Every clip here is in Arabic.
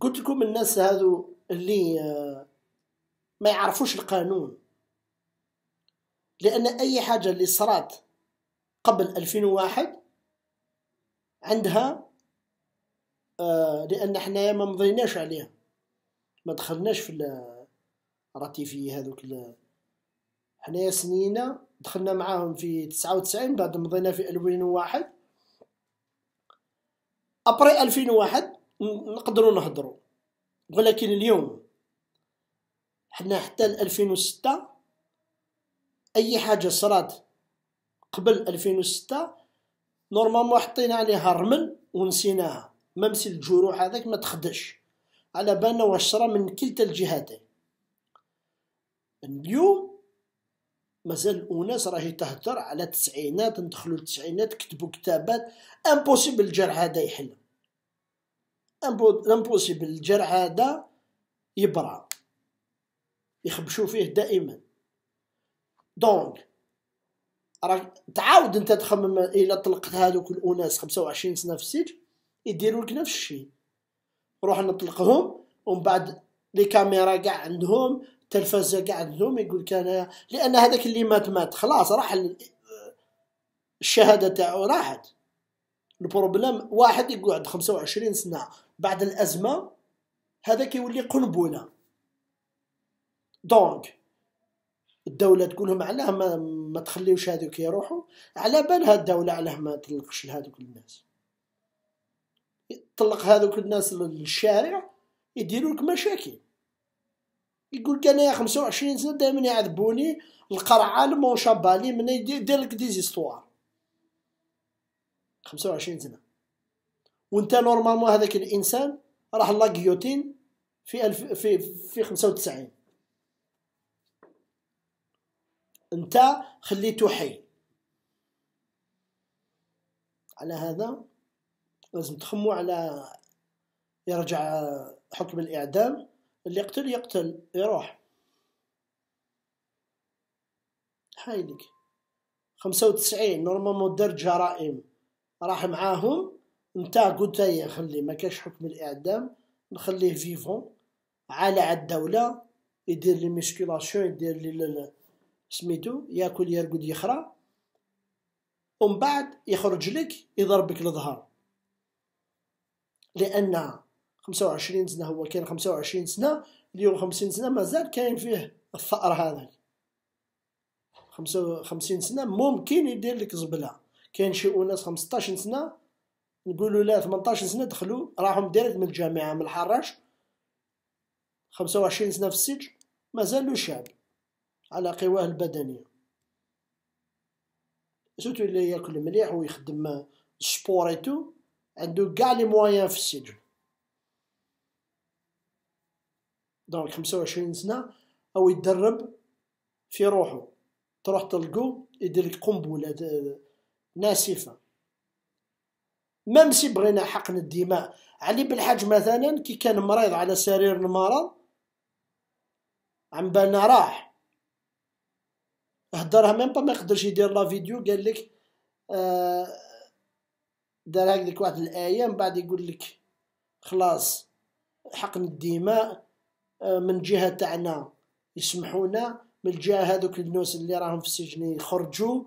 قلت لكم الناس هذو اللي آه، ما يعرفوش القانون لأن أي حاجة اللي صرات قبل 2001 عندها آه، لأن احنا ما مضيناش عليها ما دخلناش في الراتيفي هذوك احنا سنينا دخلنا معاهم في 99 بعد مضينا في 2001 ابري 2001 نقدروا نهضروا ولكن اليوم حنا حتى 2006 اي حاجه صرات قبل 2006 نورمالمون حطينا عليها الرمل ونسيناها ممسي الجروح هذاك ما تخدش على بالنا واش صرا من كلتا الجهتين اليوم مازال الاناس راهي تهدر على التسعينات ندخلو التسعينات كتبوا كتابات امبوسيبل الجرح هذا يحل امبوسيبل الجرع هذا يبرع يخبشوا فيه دائما دونك راك تعاود انت تخمم الا طلقت هذوك الاناس 25 سنه في السجن يديروا لك نفس الشيء روح نطلقهم ومن بعد لي كاميرا كاع عندهم التلفزه كاع عندهم يقول انا لان هذاك اللي مات مات خلاص راح الشهاده تاعو راحت البروبليم واحد يقعد 25 سنه بعد الازمه هذا كيولي قنبله دونك الدوله تقول لهم علاه ما, ما تخليوش هذوك يروحوا على بالها الدوله علاه ما تطلقش لهذوك الناس طلق هذوك الناس للشارع يديروا لك مشاكل يقول لك يا 25 سنه دائما يعذبوني القرعه المونشابالي من يدير لك ديزيستوار 25 سنه وانت نورمالمون هذاك الانسان راح غيوتين في الف في في 95 انت خليته حي على هذا لازم تخموا على يرجع حكم الاعدام اللي يقتل يقتل يروح حايلك 95 نورمالمون دار جرائم راح معاهم نتاع كوتايا نخليه ما كاش حكم الاعدام نخليه فيفون عالى على الدوله يدير لي ميسكولاسيون يدير لي سميتو ياكل يرقد يخرى ومن بعد يخرج لك يضربك الظهر لان 25 سنه هو كان 25 سنه اليوم 50 سنه مازال كاين فيه الثأر هذاك 55 سنه ممكن يدير لك زبله كاين شي اناس 15 سنه نقولوا لا 18 سنه دخلوا راهم ديريكت من الجامعه من الحراج 25 سنه في السجن مازالوا شاب على قواه البدنيه سوتو اللي ياكل مليح ويخدم سبور اي تو عنده كاع لي موايان في السجن دونك 25 سنه او يدرب في روحه تروح تلقو يدير لك قنبله آه، ناسفه مامسي بغينا حقن الدماء علي بالحاج مثلا كي كان مريض على سرير المرض عم بالنا راح هدرها ميم با ما يقدرش يدير لا فيديو قال لك آه دار هكذاك واحد الايه من بعد يقول لك خلاص حقن الدماء آه، من جهه تاعنا يسمحونا من جهه هذوك الناس اللي راهم في السجن يخرجوا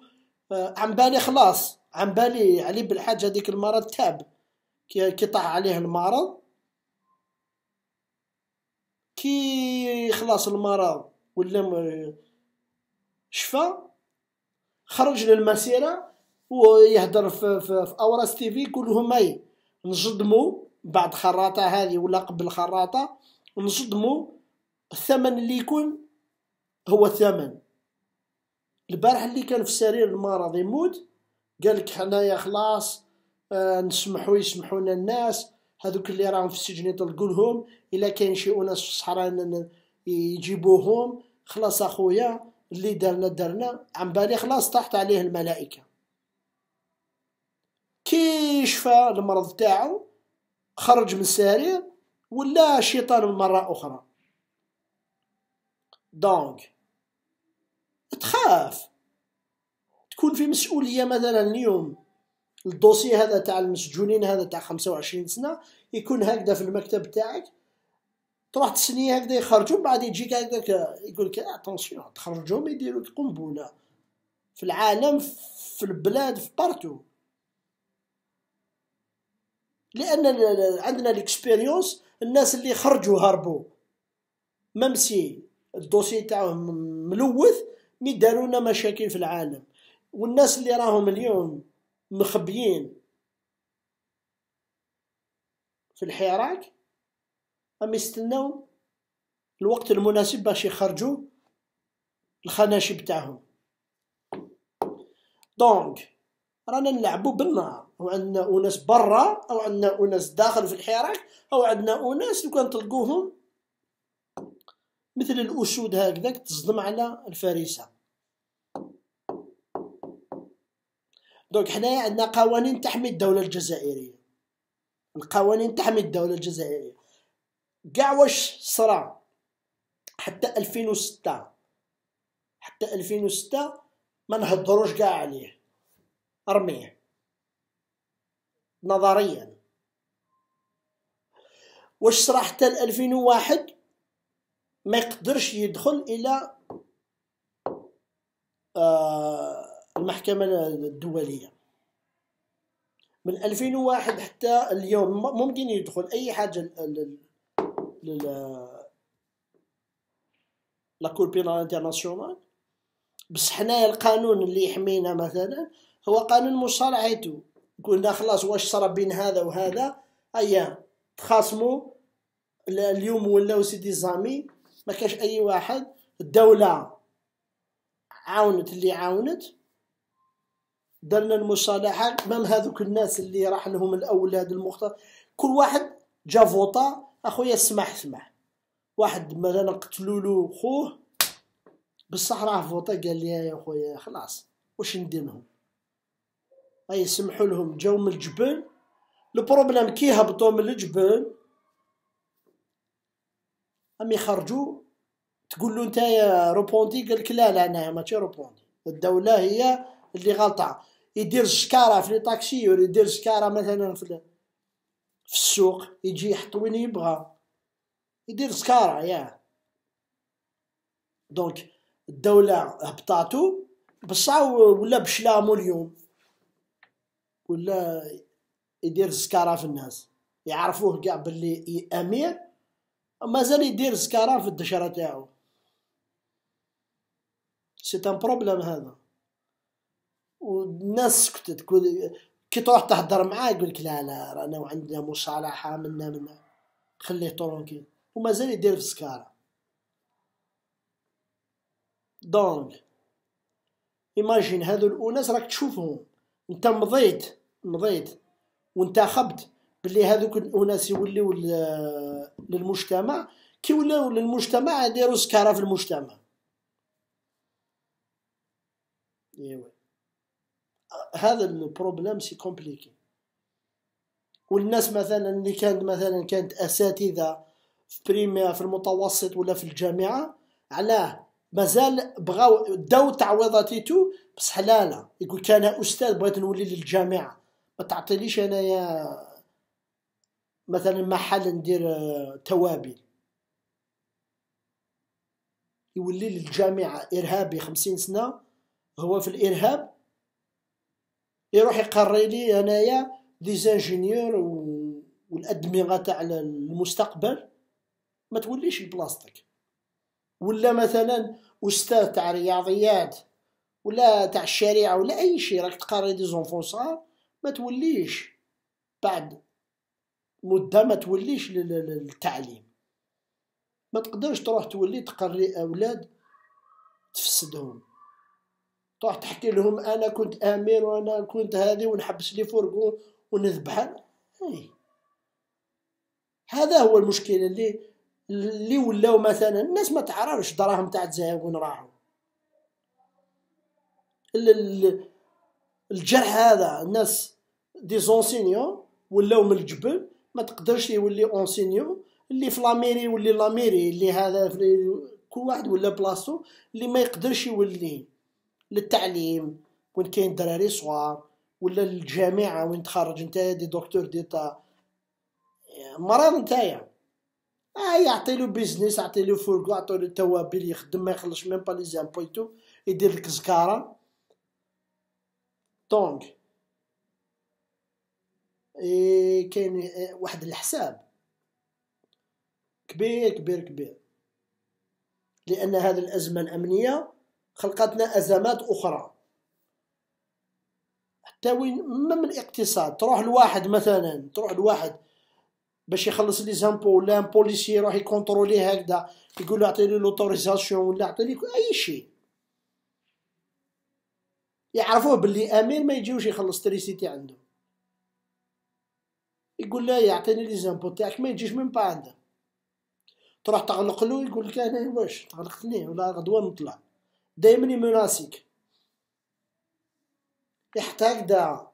آه عم بالي خلاص عن بالي علي بالحاج هذيك المرض تاب كي كي طاح عليه المرض كي خلاص المرض ولا شفى خرج للمسيره ويهدر في, في, في اوراس في كلهم اي نجدمو بعد خراطه هذه ولا قبل خراطه نجدمو الثمن اللي يكون هو الثمن البارح اللي كان في سرير المرض يموت قالك حنايا خلاص آه، نسمحوا يسمحوا لنا الناس هذوك اللي راهم في السجن يطلقولهم الا كاين شي اناس في الصحراء يجيبوهم خلاص اخويا اللي دارنا دارنا عم بالي خلاص طاحت عليه الملائكه كي شفى المرض تاعو خرج من السرير ولا شيطان مرة أخرى دونك تخاف تكون في مسؤوليه مثلا اليوم الدوسي هذا تاع المسجونين هذا تاع 25 سنه يكون هكذا في المكتب تاعك تروح تسنيه هكذا يخرجوا من بعد يجيك هكذاك يقول لك اتونسيون تخرجهم يديروك قنبله في العالم في البلاد في بارتو لان عندنا الاكسبيريونس الناس اللي خرجوا هربوا ممسي الدوسي تاعهم ملوث مي مشاكل في العالم والناس اللي راهم اليوم مخبيين في الحراك هم يستناو الوقت المناسب باش يخرجوا الخناشب تاعهم دونك رانا نلعبوا بالنار وعندنا عندنا اناس برا او عندنا اناس داخل في الحراك او عندنا اناس لو كان تلقوهم مثل الاسود هكذا تصدم على الفريسه دونك حنايا عندنا قوانين تحمي الدوله الجزائريه القوانين تحمي الدوله الجزائريه كاع واش صرا حتى 2006 حتى 2006 ما نهضروش كاع عليه ارميه نظريا واش صرا حتى 2001 ما يقدرش يدخل الى آه المحكمة الدولية من 2001 حتى اليوم ممكن يدخل أي حاجة لا كور بينال انترناسيونال بصح حنايا القانون اللي يحمينا مثلا هو قانون مصارعته قلنا خلاص واش صرا بين هذا وهذا ايا تخاصموا اليوم ولاو سيدي زامي ما كاش اي واحد الدوله عاونت اللي عاونت درنا المصالحه مام هذوك الناس اللي راح لهم الاولاد المختار كل واحد جا فوطا اخويا سمح سمح واحد مثلا قتلوا له خوه بصح راه فوطا قال لي يا خويا خلاص واش ندير لهم اي سمحوا لهم جاو من الجبل البروبليم كي هبطوا من الجبل امي خرجوا تقول له انت يا روبوندي قال لك لا لا انا ماشي روبوندي الدوله هي اللي غلطه يدير الشكاره في لي طاكسي ولا يدير الشكاره مثلا في, في السوق يجي يحط وين يبغى يدير سكاره ياه دونك الدولة هبطاتو بصح ولا بشلامو اليوم ولا يدير سكارة في الناس يعرفوه كاع بلي امير مازال يدير سكارة في الدشرة تاعو سي ان بروبليم هذا والناس سكتت تقول كي تروح تهضر معاه يقول لك لا لا رانا عندنا مصالحه منا منا خليه طرونكي ومازال يدير في السكاره دونك ايماجين هادو الناس راك تشوفهم انت مضيت مضيت خبت بلي هذوك الناس يوليو للمجتمع كي ولاو للمجتمع يديروا سكاره في المجتمع ايوا هذا البروبليم سي كومبليكي والناس مثلا اللي كانت مثلا كانت اساتذه في بريمير في المتوسط ولا في الجامعه علاه مازال بغاو داو تو بس حلاله يقول كان استاذ بغيت نولي للجامعه ما تعطيليش انايا مثلا محل ندير آه، توابل يولي للجامعه ارهابي خمسين سنه هو في الارهاب يروح يقري لي انايا دي زانجينيور والادمغه تاع المستقبل ما توليش البلاستيك ولا مثلا استاذ تاع رياضيات ولا تاع الشريعه ولا اي شيء راك تقري دي زونفون صغار ما توليش بعد مده ما توليش للتعليم ما تقدرش تروح تولي تقري اولاد تفسدهم تروح تحكي لهم انا كنت امير وانا كنت هذه ونحبس لي فرقون ونذبح إيه. هذا هو المشكل اللي اللي ولاو مثلا الناس ما تعرفش دراهم تاع الجزائر وين راحوا الجرح هذا الناس دي زونسينيو ولاو من الجبل ما تقدرش يولي اونسينيون اللي في لاميري يولي لاميري اللي هذا كل واحد ولا بلاصتو اللي ما يقدرش يولي للتعليم وين كاين دراري صغار ولا للجامعه وين تخرج انت دي دكتور ديتا مرض نتايا اه يعطيلو بيزنس يعطيلو فرقو يعطيلو توابل يخدم ما يخلص ميم با لي زامبو يدير لك زكاره دونك اي كاين واحد الحساب كبير كبير كبير لان هذه الازمه الامنيه خلقتنا أزمات أخرى حتى وين من الاقتصاد تروح لواحد مثلا تروح لواحد باش يخلص لي زامبو ولا ان بوليسي يروح يكونترولي هكذا يقول له اعطيني لوتوريزاسيون ولا اعطيني اي شيء يعرفوه باللي امير ما يجيوش يخلص تريسيتي عنده يقول له يعطيني لي زامبو تاعك ما يجيش من بعد عنده تروح تغلق له يقول لك انا واش تغلقتني ولا غدوه نطلع دايما يمناسيك يحتاج دا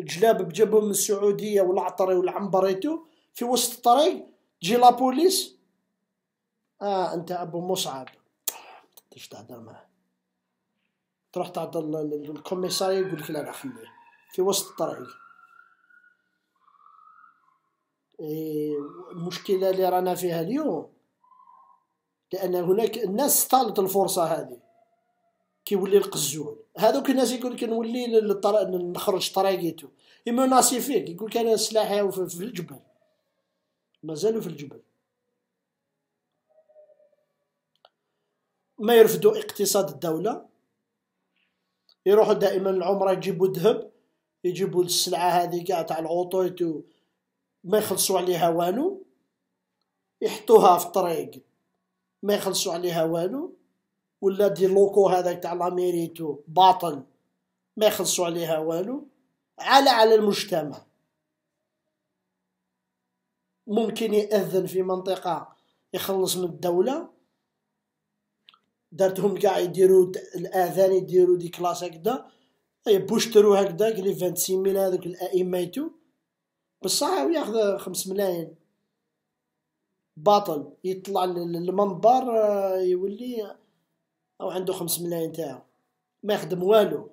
الجلاب بجبه من السعودية والعطري والعنبريتو في وسط الطريق تجي لابوليس اه انت ابو مصعب تش تهدر معاه تروح تعطي للكوميساري يقول لك لا لا خليه في وسط الطريق إيه المشكله اللي رانا فيها اليوم لان هناك الناس استغلت الفرصه هذه كيولي القزول هذوك الناس يقول لك نولي للطر... نخرج طريقيتو يما ناسي فيك يقول لك انا سلاحي في الجبل مازالوا في الجبل ما يرفدوا اقتصاد الدولة يروحوا دائما العمرة يجيبوا ذهب يجيبوا السلعة هذه كاع تاع العطويت ما يخلصوا عليها والو يحطوها في الطريق ما يخلصوا عليها والو ولا دي لوكو هذاك تاع لاميريتو باطل ما يخلصوا عليها والو على على المجتمع ممكن يأذن في منطقة يخلص من الدولة دارتهم كاع يديروا الأذان يديروا دي كلاس هكذا بوشترو هكذا لي 26 ميل هذوك الأئمة يتو بصح ياخذ 5 ملايين باطل يطلع للمنبر آه، يولي او عنده خمس ملايين تاعو ما يخدم والو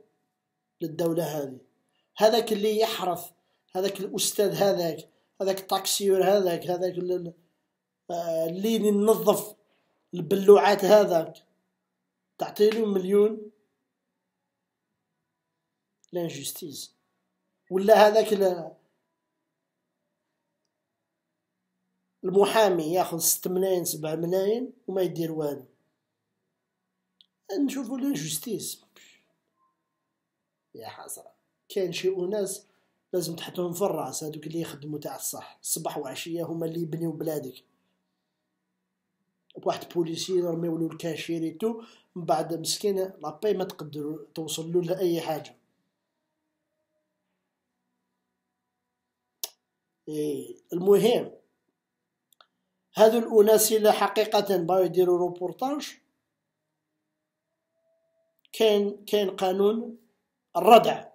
للدولة هذه هذاك اللي يحرف هذاك الأستاذ هذاك هذاك الطاكسيور هذاك هذاك آه، اللي ينظف البلوعات هذاك تعطيلو مليون لانجستيز ولا هذاك المحامي ياخذ ست ملاين 7 ملاين وما يدير والو نشوفو لانجوستيس يا حسرة كاين شي أناس لازم تحطهم في الراس هادوك اللي يخدموا تاع الصح الصباح وعشية هما اللي يبنيو بلادك واحد بوليسي يرميو له الكاشير يتو من بعد مسكينة لاباي ما تقدر توصل له لأي حاجة إيه المهم هادو الاناس اللي حقيقه بغاو يديروا روبورتاج كاين كاين قانون الردع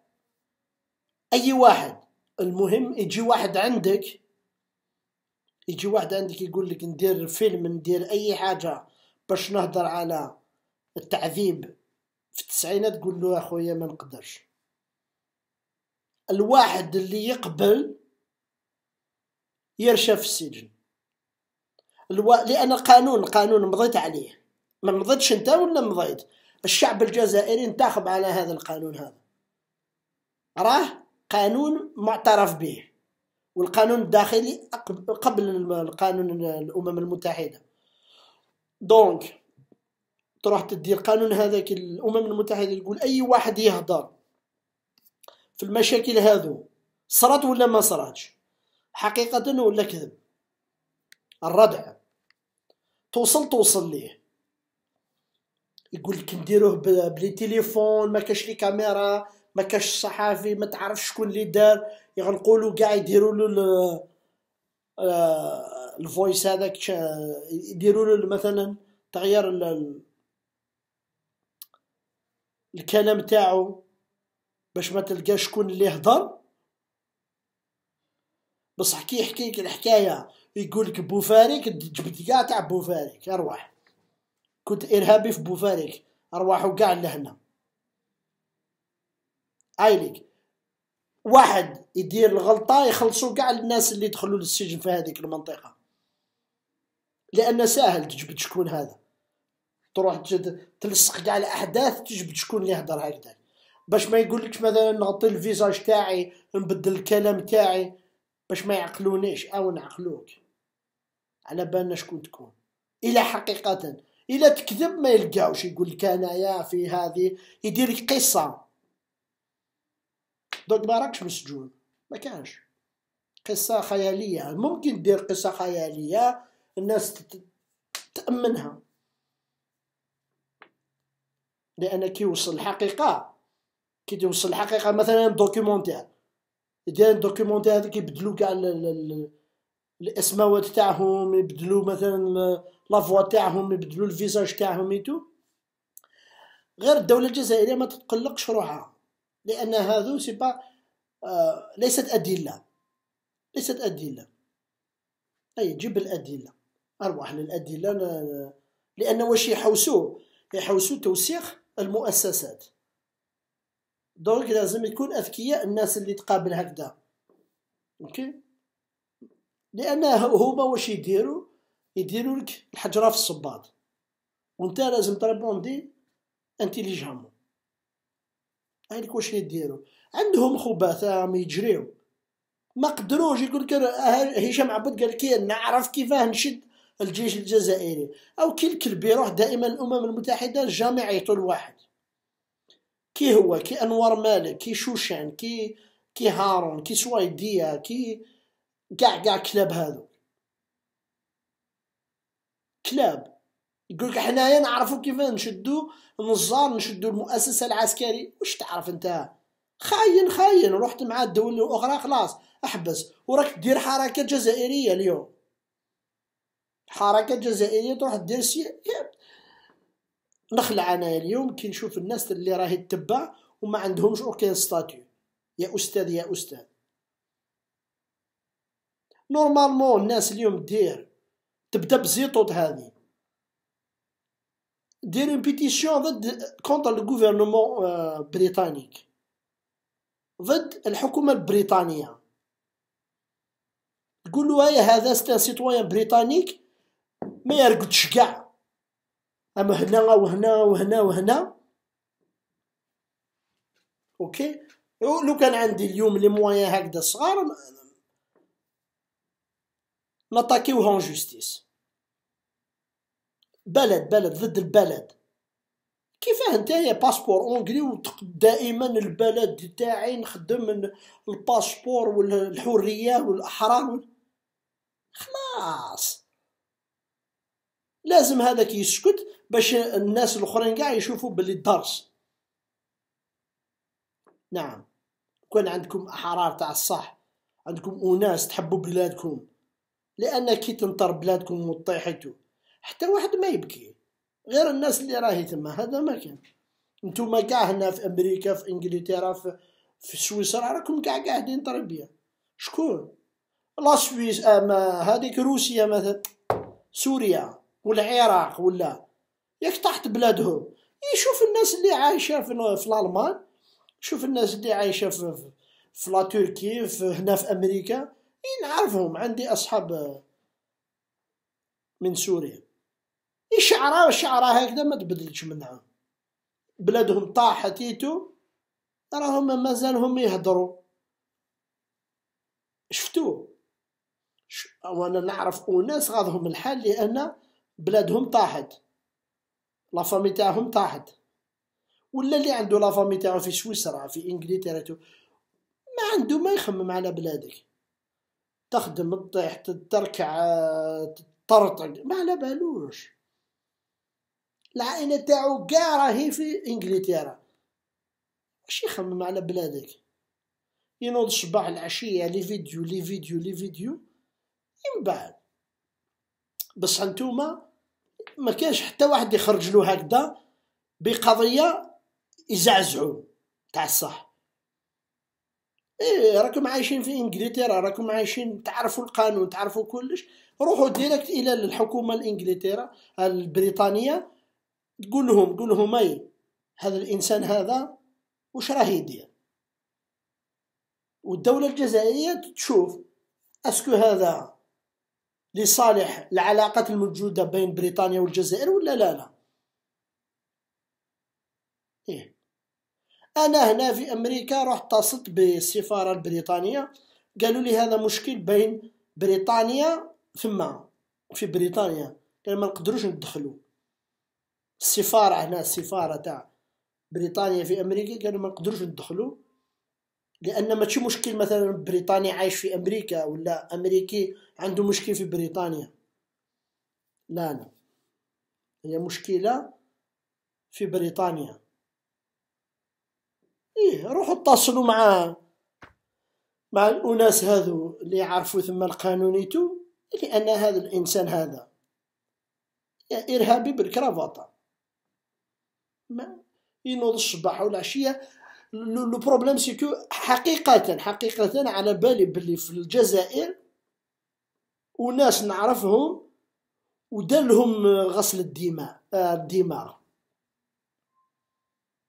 اي واحد المهم يجي واحد عندك يجي واحد عندك يقول لك ندير فيلم ندير اي حاجه باش نهضر على التعذيب في التسعينات تقول له اخويا ما نقدرش الواحد اللي يقبل يرشى في السجن الو... لان القانون القانون مضيت عليه ما مضيتش انت ولا مضيت الشعب الجزائري انتخب على هذا القانون هذا راه قانون معترف به والقانون الداخلي قبل القانون الامم المتحده دونك تروح تدي القانون هذاك الامم المتحده يقول اي واحد يهضر في المشاكل هذو صرات ولا ما صراتش حقيقه ولا كذب الردع توصل توصل ليه يقول لك نديروه بلي تيليفون ما كاش لي كاميرا ما كاش صحافي ما تعرفش شكون اللي دار يغلقوا له كاع يديروا له الفويس آه، هذاك يديروا له مثلا تغير الكلام تاعو باش ما تلقاش شكون اللي هضر بصح كي يحكي لك الحكايه يقول لك بوفاريك جبت كاع تاع بوفاريك ارواح كنت ارهابي في بوفاريك ارواحو كاع لهنا ايليك واحد يدير الغلطه يخلصوا كاع الناس اللي دخلوا للسجن في هذيك المنطقه لان ساهل تجبد شكون هذا تروح تجد تلصق كاع الاحداث تجبد شكون اللي يهضر هكذا باش ما يقولكش مثلا نغطي الفيزاج تاعي نبدل الكلام تاعي باش ما يعقلونيش او نعقلوك على بالنا شكون تكون الى حقيقه الى تكذب ما يلقاوش يقول لك انايا في هذه يدير قصه دونك ما راكش مسجون ما كانش قصه خياليه ممكن دير قصه خياليه الناس تامنها لان كي يوصل الحقيقه كي توصل الحقيقه مثلا دوكيومونتير يدير دوكيومونتير هذا يبدلو كاع الاسماوات تاعهم يبدلوا مثلا لافوا تاعهم يبدلوا الفيزاج تاعهم ايتو غير الدوله الجزائريه ما تتقلقش روحها لان هذو سي با آه ليست ادله ليست ادله اي جيب الادله اروح للادله لان واش يحوسوا يحوسوا توسيخ المؤسسات دونك لازم يكون اذكياء الناس اللي تقابل هكذا اوكي لان هما واش يديروا يديروا لك الحجره في الصباط وانت لازم تريبوندي انتيليجامون هاديك واش يديروا عندهم خبثاء ما يجريو ما قدروش يقول لك هشام عبد قال كي إيه، نعرف كيفاه نشد الجيش الجزائري او كي الكلب يروح دائما الامم المتحده الجامع يطول لواحد كي هو كي انور مالك كي شوشان كي كي هارون كي سويديا كي كاع كاع كلاب هادو كلاب يقولك حنايا نعرفو كيف نشدو النزار نشدو المؤسسة العسكرية واش تعرف انت خاين خاين رحت مع الدول الاخرى خلاص احبس وراك دير حركة جزائرية اليوم حركة جزائرية تروح دير سي نخلع انايا اليوم كي نشوف الناس اللي راهي تتبع وما عندهمش اوكي ستاتيو يا استاذ يا استاذ نورمالمون الناس اليوم دير تبدا بزيطوط هذه دير اون بيتيسيون ضد كونتر غوفرنمون بريطانيك ضد الحكومه البريطانيه تقول له هيا هذا ستان سيتوان بريطانيك ما يرقدش كاع اما هنا وهنا وهنا وهنا اوكي لو كان عندي اليوم لي موان هكذا صغار نطاكيوها اون جوستيس بلد بلد ضد البلد كيفاه نتايا باسبور اونجلي ودائما البلد تاعي نخدم من الباسبور والحريه والاحرار خلاص لازم هذاك يسكت باش الناس الاخرين كاع يشوفوا باللي الدرس نعم كان عندكم احرار تاع الصح عندكم اناس تحبوا بلادكم لان كي تنطر بلادكم وطيحتو حتى واحد ما يبكي غير الناس اللي راهي تما هذا ما كان نتوما كاع هنا في امريكا في انجلترا في, في سويسرا راكم كاع قاعدين تربيه شكون لا سويس اما آه، هذيك روسيا مثلا سوريا والعراق ولا ياك تحت بلادهم يشوف الناس اللي عايشه في, في الالمان شوف الناس اللي عايشه في في لا تركي في هنا في امريكا إيه نعرفهم عندي أصحاب آه، من سوريا الشعرة شعراء هكذا ما تبدلتش منها بلادهم طاحت ايتو راهم مازالهم يهضروا شفتوه وانا نعرف اناس غاضهم الحال لان بلادهم طاحت لافامي تاعهم طاحت ولا اللي عنده لافامي تاعو في سويسرا في انجلترا ما عنده ما يخمم على بلادك تخدم تطيح تركع تطرطق ما على بالوش العائلة تاعو كاع راهي في انجلترا واش يخمم على بلادك ينوض الصباح العشية لي فيديو لي فيديو لي فيديو من بعد بصح انتوما ما كانش حتى واحد يخرج له هكذا بقضية يزعزعو تاع الصح ايه راكم عايشين في انجلترا راكم عايشين تعرفوا القانون تعرفوا كلش روحوا ديريكت الى الحكومه الانجلترا البريطانيه تقول لهم قول لهم اي هذا الانسان هذا وش راه يدير والدوله الجزائريه تشوف اسكو هذا لصالح العلاقات الموجوده بين بريطانيا والجزائر ولا لا لا إيه انا هنا في امريكا رحت اتصلت بالسفاره البريطانيه قالوا لي هذا مشكل بين بريطانيا ثم في بريطانيا قال ما نقدروش ندخلوا السفاره هنا السفاره تاع بريطانيا في امريكا قالوا ما نقدروش ندخلوا لان ماشي مشكل مثلا بريطاني عايش في امريكا ولا امريكي عنده مشكل في بريطانيا لا لا هي مشكله في بريطانيا ايه روحوا اتصلوا مع مع الاناس هذو اللي يعرفوا ثم القانونيتو لان هذا الانسان هذا ارهابي بالكرافطه ما ينوض الصباح والعشيه لو بروبليم سيكو حقيقة حقيقة على بالي بلي في الجزائر وناس نعرفهم ودالهم غسل الدماء آه، الدماغ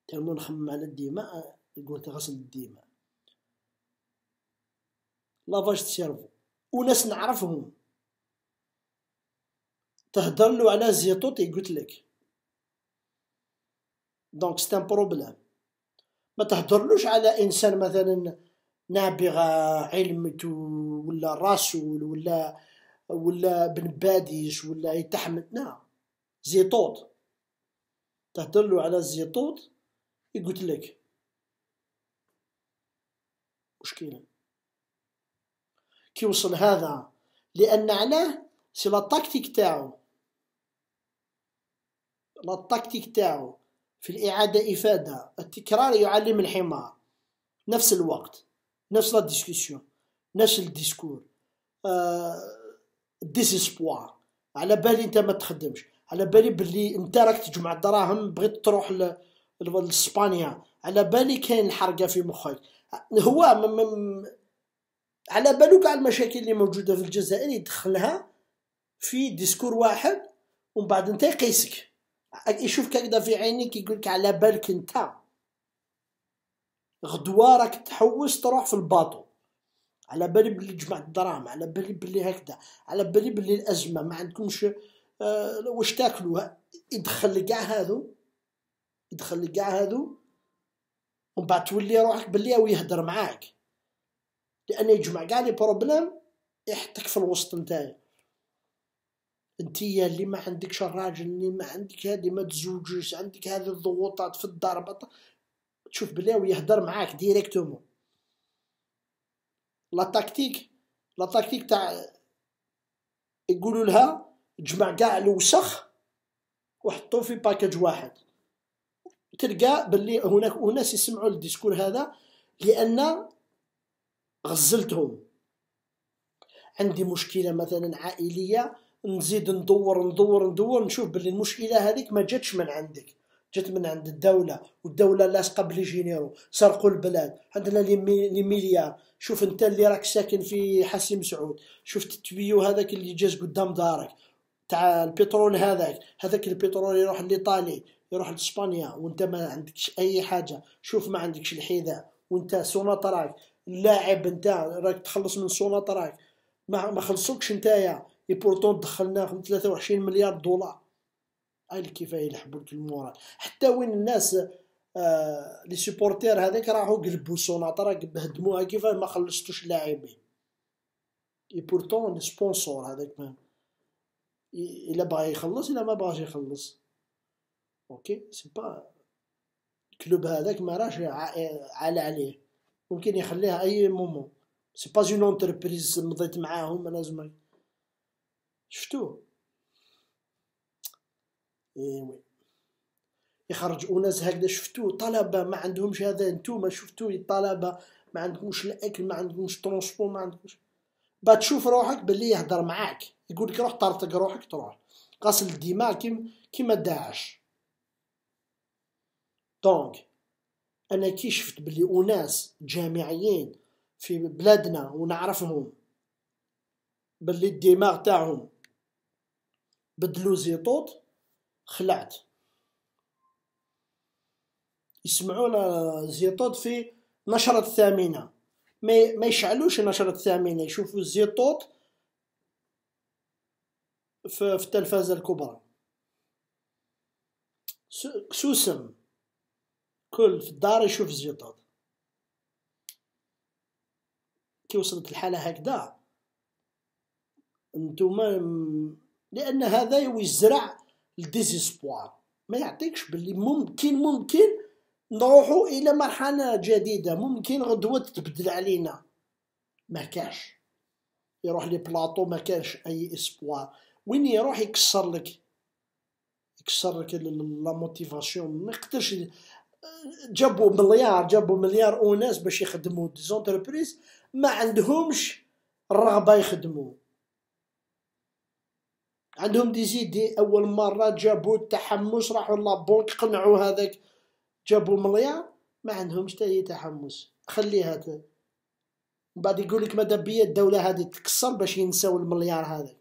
تمو نخمم على الدماء آه. يقول غسل الدماء لافاج سيرفو وناس نعرفهم تهضر له على زيتوت قلت لك دونك سي ان ما تهضرلوش على انسان مثلا نابغ علمته ولا رسول ولا ولا بن باديش ولا يتحمل لا زيطوط تهضرلو على الزيطوط يقول لك مشكلة كيوصل هذا لأن علاه سي لا تاكتيك تاعو لا تاعو في الإعادة إفادة التكرار يعلم الحمار نفس الوقت نفس لا ديسكسيون نفس الديسكور آه ديسيسبوار على بالي انت ما تخدمش على بالي بلي انت راك تجمع الدراهم بغيت تروح لاسبانيا على بالي كاين الحرقه في مخك هو مم على بالو كاع المشاكل اللي موجوده في الجزائر يدخلها في ديسكور واحد ومن بعد انت يقيسك يشوفك هكذا في عينيك يقولك على بالك انت غدوه راك تحوس تروح في الباطو على بالي بلي جمعت الدراهم على بالي بلي هكذا على بالي بلي الازمه ما عندكمش آه واش تاكلوا يدخل كاع هادو يدخل كاع هادو ومن بعد تولي روحك باللي او يهدر معاك لانه يجمع كاع لي بروبليم يحطك في الوسط نتايا انتيا اللي ما عندكش الراجل اللي ما عندك هذه ما تزوجش عندك هذه الضغوطات في الدار بط... تشوف بلي ويهدر معاك ديريكتومون لا تاكتيك لا تاكتيك تاع يقولوا لها جمع كاع الوسخ وحطوه في باكاج واحد تلقى باللي هناك اناس يسمعوا للديسكور هذا لان غزلتهم عندي مشكله مثلا عائليه نزيد ندور ندور ندور نشوف باللي المشكله هذيك ما جاتش من عندك جات من عند الدولة والدولة لاصقة بلي جينيرو سرقوا البلاد عندنا لي مليار شوف انت اللي راك ساكن في حسيم سعود شفت التبيو هذاك اللي جاز قدام دارك تاع البترول هذاك هذاك البترول يروح لايطالي يروح لاسبانيا وانت ما عندكش اي حاجه شوف ما عندكش الحذاء وانت سوناتراك اللاعب نتاع راك تخلص من سوناتراك ما ما خلصوكش نتايا اي بورتون دخلناهم 23 مليار دولار هاي الكفايه يلحبوا لك المورال حتى وين الناس آه لي سوبورتير هذاك راحوا قلبوا سوناتراك بهدموها كيفاه ما خلصتوش اللاعبين اي بورتون سبونسور هذاك ما الا بغى يخلص الا ما بغاش يخلص اوكي سي با الكلوب هذاك ما راش على عليه ممكن يخليها اي مومون سي با اون اونتربريز مضيت معاهم لازم شفتوه ايوا يخرج اناس هكذا شفتوه طلبه ما عندهمش هذا نتوما شفتوه الطلبه ما عندكمش الاكل ما عندكمش ترونسبور ما عندكمش با تشوف روحك باللي يهضر معاك يقول لك روح طرطق روحك تروح غسل الدماء كيما كيما داعش دونك انا كي شفت بلي اناس جامعيين في بلادنا ونعرفهم بلي الدماغ تاعهم بدلو زيطوط خلعت يسمعون زيطوط في نشرة الثامنة ما يشعلوش نشرة الثامنة يشوفوا الزيطوط في التلفازه الكبرى سوسم كل في الدار يشوف زيطوط كي وصلت الحاله هكذا نتوما لان هذا يزرع الديزيسبوار ما يعطيكش باللي ممكن ممكن نروحوا الى مرحله جديده ممكن غدوه تبدل علينا ما كاش يروح لي بلاطو ما كانش اي اسبوار وين يروح يكسر لك يكسر لك لا موتيفاسيون ما يقدرش جابوا مليار جابوا مليار اوناس باش يخدموا دي زونتربريز ما عندهمش الرغبه يخدموا عندهم دي زيدي اول مره جابوا التحمس راحوا لابونك قنعوا هذاك جابوا مليار ما عندهمش حتى تحمس خليها من بعد يقول لك ماذا بيا الدوله هذه تكسر باش ينساو المليار هذاك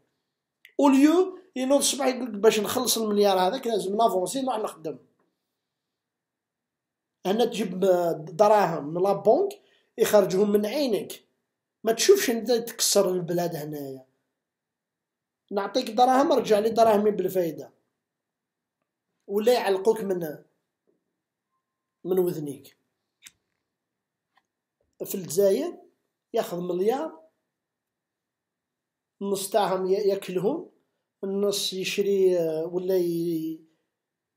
اوليو ينوض الصباح يقول لك باش نخلص المليار هذاك لازم نافونسي نروح نخدم هنا تجيب دراهم من لابونك يخرجهم من عينك ما تشوفش انت تكسر البلاد هنايا نعطيك دراهم رجع لي دراهمي بالفايده ولا يعلقوك من من وذنيك في الجزائر ياخذ مليار النص تاعهم ياكلهم النص يشري آه، ولا ي...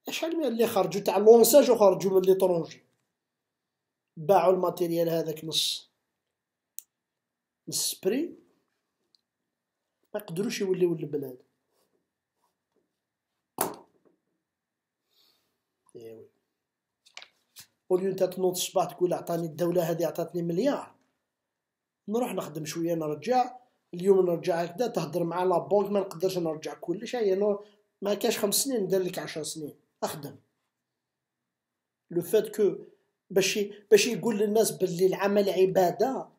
شحال من اللي خرجوا تاع لونساج وخرجوا من ليطرونجي باعوا الماتيريال هذاك نص السبري ما يقدروش يوليو للبلاد ايوا وليو انت تنوض الصباح تقول عطاني الدوله هذه عطاتني مليار نروح نخدم شويه نرجع اليوم نرجع هكذا تهضر مع لا بونك ما نقدرش نرجع كلش يعني نو ما كاش خمس سنين ندير لك 10 سنين اخدم لو فات كو باش باش يقول للناس باللي العمل عباده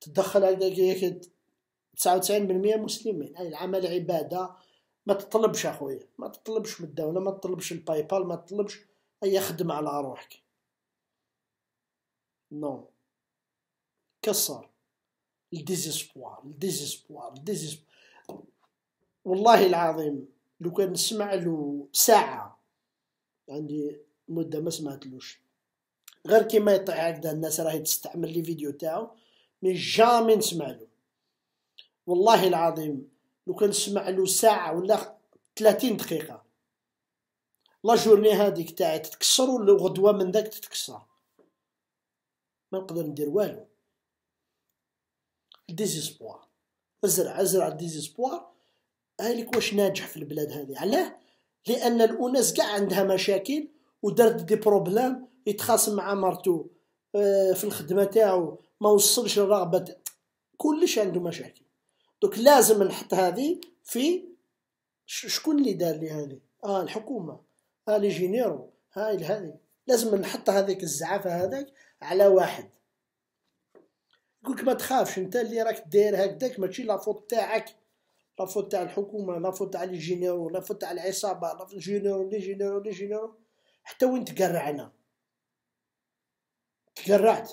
تدخل هكذا 99% مسلمين يعني العمل عباده ما تطلبش اخويا ما تطلبش من الدوله ما تطلبش الباي بال ما تطلبش اي خدم على روحك نو no. كسر الديزيسبوار الديزيسبوار الديزيسبوار والله العظيم لو كان نسمع له ساعة عندي مدة ما سمعتلوش غير كيما يطيح هكذا الناس راهي تستعمل لي فيديو تاعو مي جامي نسمع له والله العظيم لو كان نسمع له ساعة ولا ثلاثين دقيقة لا جورني هذيك تاعي تتكسر ولا غدوة من ذاك تتكسر ما نقدر ندير والو ديزيسبوار ازرع ازرع ديزيسبوار هالك واش ناجح في البلاد هذه علاه لان الاناس كاع عندها مشاكل ودرت دي بروبلام يتخاصم مع مرتو آه، في الخدمه تاعو ما وصلش الرغبه كلش عنده مشاكل دوك لازم نحط هذه في شكون اللي دار لي هذه اه الحكومه اه لي جينيرو هاي هذه لازم نحط هذيك الزعافه هذاك على واحد يقولك ما تخافش انت اللي راك داير هكداك ماشي فوت تاعك فوت تاع الحكومه فوت تاع لي جينيرو فوت تاع العصابه فوت جينيرو لي جينيرو لي جينيرو حتى وين تقرعنا تقرعت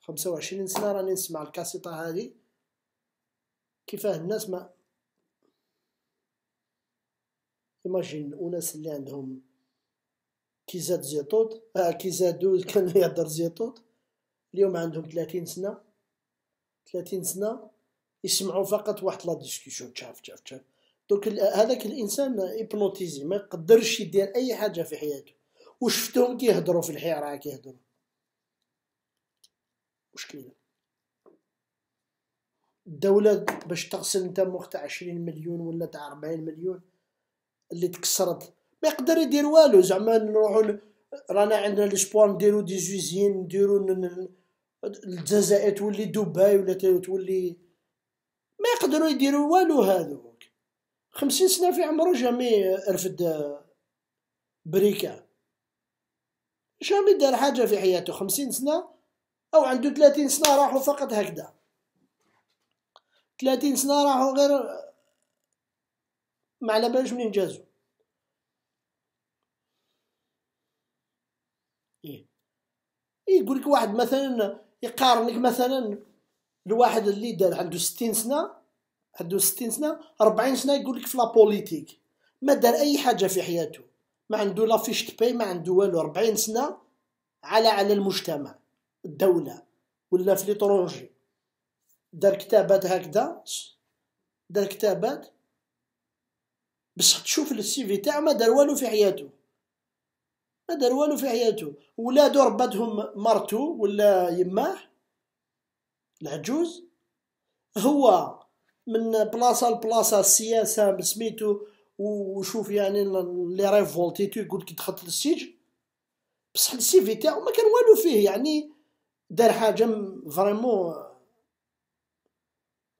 خمسة وعشرين سنه راني نسمع الكاسيطه هذه كيفاه الناس ما ايماجين الناس اللي عندهم كي زاد زيطوط آه كي زادو كانوا يهدر زيطوط اليوم عندهم 30 سنه 30 سنه يسمعوا فقط واحد لا ديسكوسيون تشاف تشاف تشاف دونك هذاك الانسان ايبنوتيزي ما يقدرش يدير اي حاجه في حياته وشفتهم كيهضروا في الحيره كيهضروا مشكله الدولة باش تغسل انت مخ تاع 20 مليون ولا تاع 40 مليون اللي تكسرت ما يقدر يدير والو زعما نروحو رانا عندنا لي نديرو دي زوزين نديرو الجزائر تولي دبي ولا تولي ما يقدروا يديروا والو هذوك خمسين سنة في عمره جامي رفد بريكا جامي دار حاجة في حياته خمسين سنة أو عنده ثلاثين سنة راحوا فقط هكذا ثلاثين سنة راحوا غير ما على بالش منين جازو إيه يقول لك واحد مثلا يقارن لك مثلا الواحد اللي دار عنده 60 سنه عنده 60 سنه 40 سنه يقول لك في لا بوليتيك ما دار اي حاجه في حياته ما عنده لا فيش باي ما عنده والو 40 سنه على على المجتمع الدوله ولا في ليترونجي دار كتابات هكذا دار كتابات بصح تشوف السي في تاعو ما دار والو في حياته ما دار والو في حياته ولادو ربتهم مرتو ولا يماه العجوز هو من بلاصه لبلاصه السياسه بسميتو وشوف يعني لي ريفولتيتو يقول كي دخلت للسجن بصح السي في تاعو ما كان والو فيه يعني دار حاجه فريمون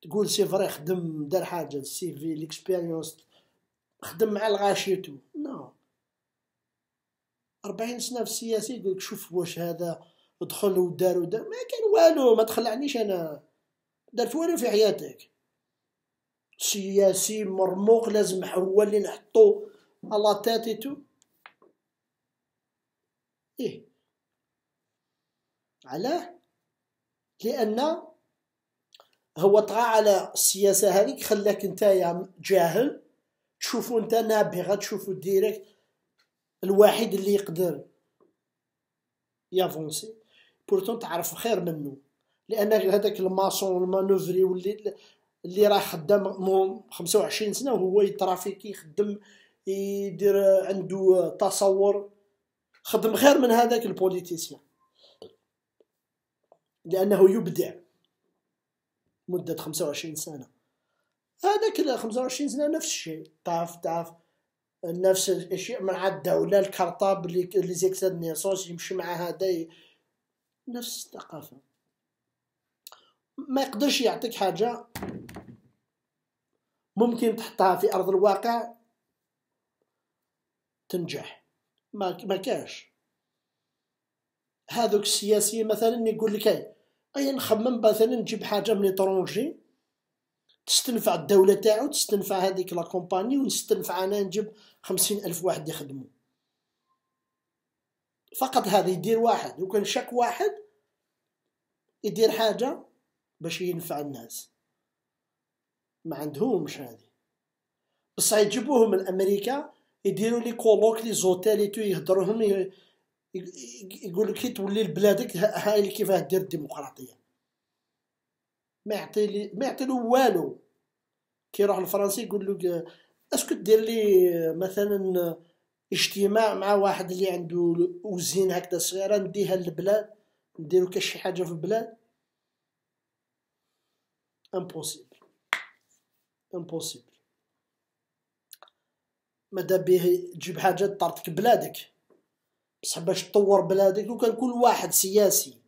تقول سي فري خدم دار حاجه السي في ليكسبيريونس خدم مع الغاشيتو نو no. 40 سنه في السياسه يقول لك شوف واش هذا دخل ودار ودار ما كان والو ما تخلعنيش انا درت والو في حياتك سياسي مرموق لازم هو اللي نحطو على تاتيتو ايه علاه لان هو طغى على السياسه هذيك خلاك نتايا جاهل تشوفو نتا نابغه تشوفو ديريكت الوحيد اللي يقدر يافونسي بورتون تعرف خير منه لان هذاك الماسون المانوفري واللي اللي راه خدام 25 سنه وهو يترافيكي يخدم يدير عنده تصور خدم خير من هذاك البوليتيسيان لانه يبدع مده 25 سنه هذاك 25 سنه نفس الشيء طاف طاف نفس الشيء مع الدولة الكرطاب اللي اللي زيكساد نيسونس يمشي مع هذا نفس الثقافة ما يقدرش يعطيك حاجة ممكن تحطها في أرض الواقع تنجح ما ما كاش هذوك السياسيين مثلا يقول لك اي نخمم مثلا نجيب حاجه من ليترونجي تستنفع الدولة تاعو تستنفع هذيك لا كومباني ونستنفع أنا نجيب خمسين ألف واحد يخدمو فقط هذا يدير واحد لو كان شك واحد يدير حاجة باش ينفع الناس ما عندهمش هذه بصح يجيبوهم من امريكا يديروا لي كولوك لي زوتيل تو يهضروهم يقول لك كي تولي لبلادك هاي كيفاه دير الديمقراطيه ما يعطي لي ما يعطي له والو كيروح لفرنسي يقول له اسكو دير لي مثلا اجتماع مع واحد اللي عنده وزين هكذا صغيره نديها للبلاد نديرو كشي حاجه في البلاد امبوسيبل امبوسيبل مادا بيه تجيب حاجه طرتك بلادك بصح باش تطور بلادك لو كان كل واحد سياسي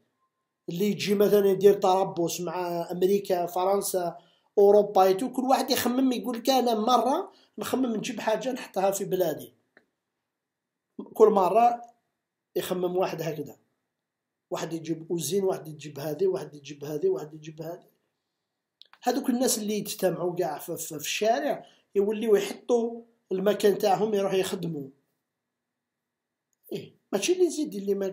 اللي يجي مثلا يدير تربص مع امريكا فرنسا اوروبا يتو كل واحد يخمم يقول لك انا مره نخمم نجيب حاجه نحطها في بلادي كل مره يخمم واحد هكذا واحد يجيب اوزين واحد يجيب هذه واحد يجيب هذه واحد يجيب هذه هذوك الناس اللي يجتمعوا كاع في, الشارع يوليو يحطوا المكان تاعهم يروح يخدموا ايه ماشي اللي يزيد اللي ما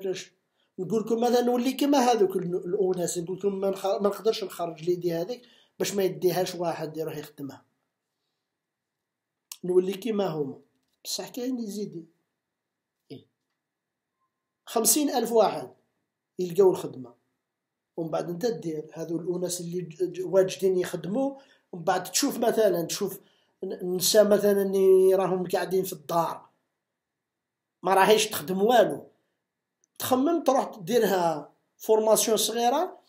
نقول لكم مثلا نولي كما هذوك الاناس نقول لكم ما نقدرش نخرج ليدي هذيك باش ما يديهاش واحد يروح يخدمها نولي كيما هما بصح كاين يزيد إيه؟ خمسين ألف واحد يلقاو الخدمة ومن بعد انت دير هذو الأناس اللي واجدين يخدموا ومن بعد تشوف مثلا تشوف نسا مثلا اللي راهم قاعدين في الدار ما راهيش تخدم والو تخمم تروح ديرها فورماسيون صغيره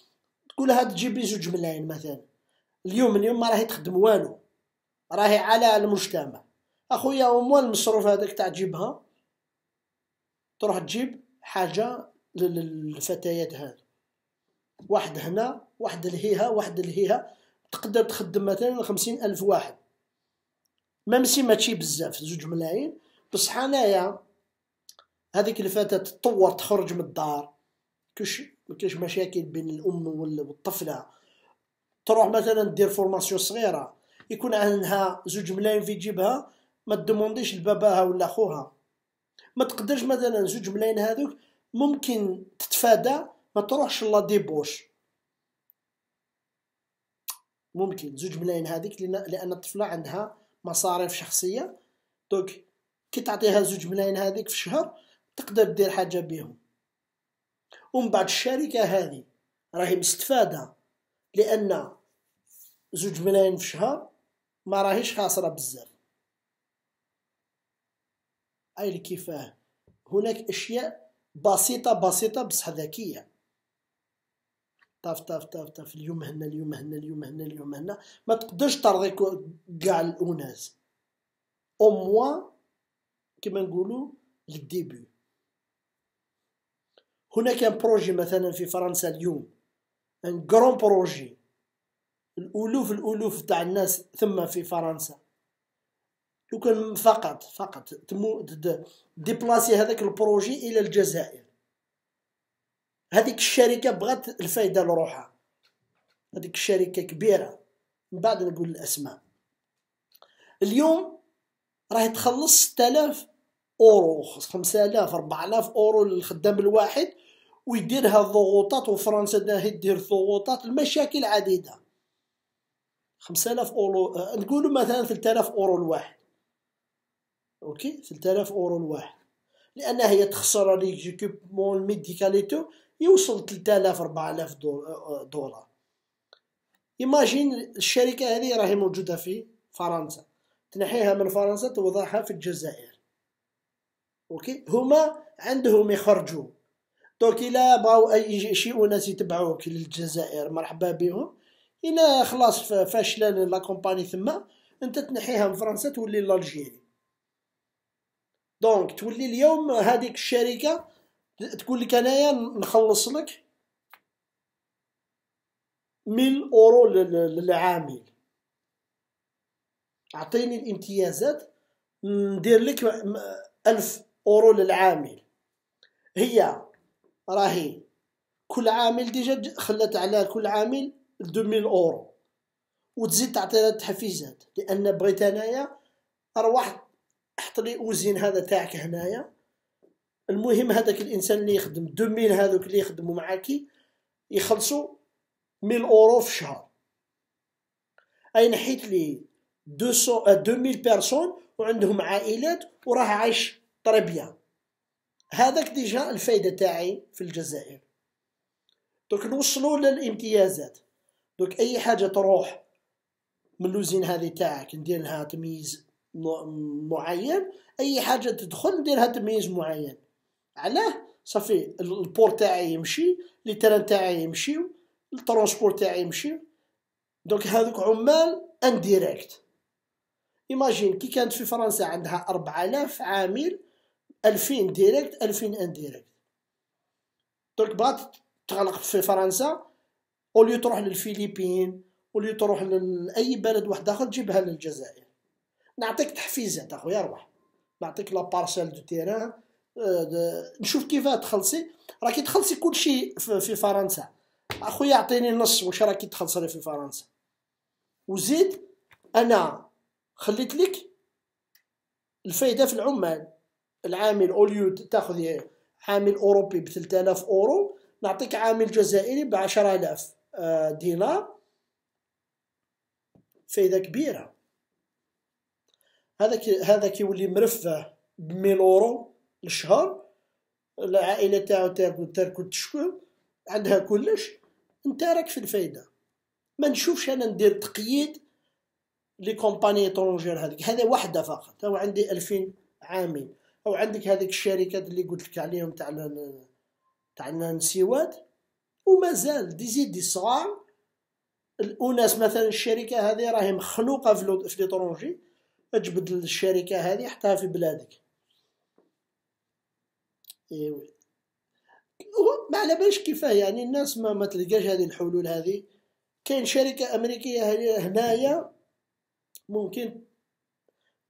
تقولها تجيب لي زوج ملايين مثلا اليوم اليوم ما راهي تخدم والو راهي على المجتمع اخويا اموال المصروف هذاك تاع تجيبها تروح تجيب حاجه للفتيات هذه واحد هنا واحد لهيها واحد لهيها تقدر تخدم مثلا خمسين ألف واحد ميم سي ماشي بزاف زوج ملايين بصح انايا هذيك الفتاة تطور تخرج من الدار كش ما كاش مشاكل بين الأم والطفلة تروح مثلا دير فورماسيون صغيرة يكون عندها زوج ملايين في جيبها ما تدومونديش لباباها ولا خوها ما تقدرش مثلا زوج ملايين هذوك ممكن تتفادى ما تروحش لا ديبوش ممكن زوج ملايين هذيك لان الطفله عندها مصاريف شخصيه دوك كي تعطيها زوج ملايين هذيك في الشهر تقدر دير حاجه بهم ومن بعد الشركه هذه راهي مستفاده لان زوج ملايين في الشهر ما راهيش خاسره بزاف اي كيفاه هناك اشياء بسيطه بسيطه بصح ذكيه طاف طاف طاف طاف اليوم هنا اليوم هنا اليوم هنا اليوم هنا ما تقدرش ترضي كاع الاناس او موا كيما نقولوا للديبيو هناك بروجي مثلا في فرنسا اليوم ان كرون بروجي الالوف الالوف تاع الناس ثم في فرنسا لو كان فقط فقط تمو ديبلاسي هذاك البروجي الى الجزائر هذيك الشركه بغات الفايده لروحها هذيك الشركه كبيره من بعد نقول الاسماء اليوم راهي تخلص 6000 اورو 5000 4000 اورو للخدام الواحد ويدير هاد الضغوطات وفرنسا داهي دير الضغوطات المشاكل عديدة الاف اورو آه، نقولوا مثلا الاف اورو الواحد اوكي الاف اورو الواحد لان هي تخسر ميديكاليتو يوصل ثلاثة يوصل 3000 الاف آه، آه، دولار ايماجين الشركه هذه راهي موجوده في فرنسا تنحيها من فرنسا توضعها في الجزائر اوكي هما عندهم يخرجوا دونك الا بغاو اي شي اناس يتبعوك للجزائر مرحبا بهم الا خلاص فاشله لا كومباني ثما انت تنحيها من فرنسا تولي لالجيري دونك تولي اليوم هذيك الشركه تقول لك انايا نخلص لك 1000 اورو للعامل اعطيني الامتيازات ندير لك 1000 اورو للعامل هي راهي كل عامل ديجا خلات على كل عامل 2000 اورو وتزيد تعطينا التحفيزات لان بغيت انايا اروح حط لي اوزين هذا تاعك هنايا المهم هذاك الانسان اللي يخدم 2000 هذوك اللي يخدموا معاك يخلصوا 1000 اورو في الشهر اي نحيت لي 200 2000 آه، بيرسون وعندهم عائلات وراه عايش بيان هذاك ديجا الفايده تاعي في الجزائر دوك نوصلوا للامتيازات دوك اي حاجه تروح من لوزين هذه تاعك ندير لها تمييز معين اي حاجه تدخل ندير لها تمييز معين علاه صافي البور تاعي يمشي لي تران تاعي يمشيو الترونسبور تاعي يمشيو دوك هذوك عمال انديريكت ايماجين كي كانت في فرنسا عندها 4000 عامل 2000 ديريكت 2000 انديريكت درك بغات تغلق في فرنسا اوليو تروح للفلبين اوليو تروح لاي بلد واحد اخر جيبها للجزائر نعطيك تحفيزات اخويا روح نعطيك لا بارسيل دو تيران نشوف كيف تخلصي راكي تخلصي كل شيء في فرنسا اخويا اعطيني نص واش راكي تخلصي في فرنسا وزيد انا خليت لك الفايده في العمال العامل اوليو تاخذ عامل اوروبي ب 3000 اورو نعطيك عامل جزائري ب 10000 آه، دينار فايده كبيره هذا كي هذا كيولي مرفه ب 1000 اورو للشهر العائله تاعو تاكل تركو تشكو عندها كلش انت راك في الفايده ما نشوفش انا ندير تقييد لي كومباني طونجير هذيك هذا وحده فقط تو عندي 2000 عامل او عندك هذيك الشركات اللي قلت لك عليهم تاع تاع النسيوات ومازال دي زيد دي صغار الاناس مثلا الشركه هذه راهي مخلوقه في في ليترونجي اجبد الشركه هذه حطها في بلادك ايوا ما على بالش كيفاه يعني الناس ما ما تلقاش هذه الحلول هذه كاين شركه امريكيه هنايا ممكن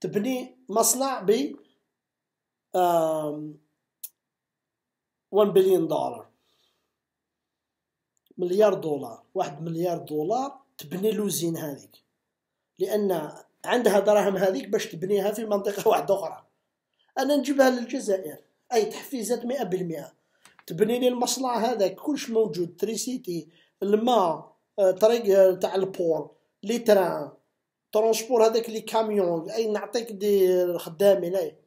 تبني مصنع ب 1 بليون دولار مليار دولار واحد مليار دولار تبني لوزين هذيك لان عندها دراهم هذيك باش تبنيها في منطقه واحده اخرى انا نجيبها للجزائر اي تحفيزات مئة تبني لي المصنع هذاك كلش موجود تريسيتي الماء آه، طريق آه، تاع البور لي تران ترونسبور هذاك لي كاميون اي نعطيك دي خدامين اي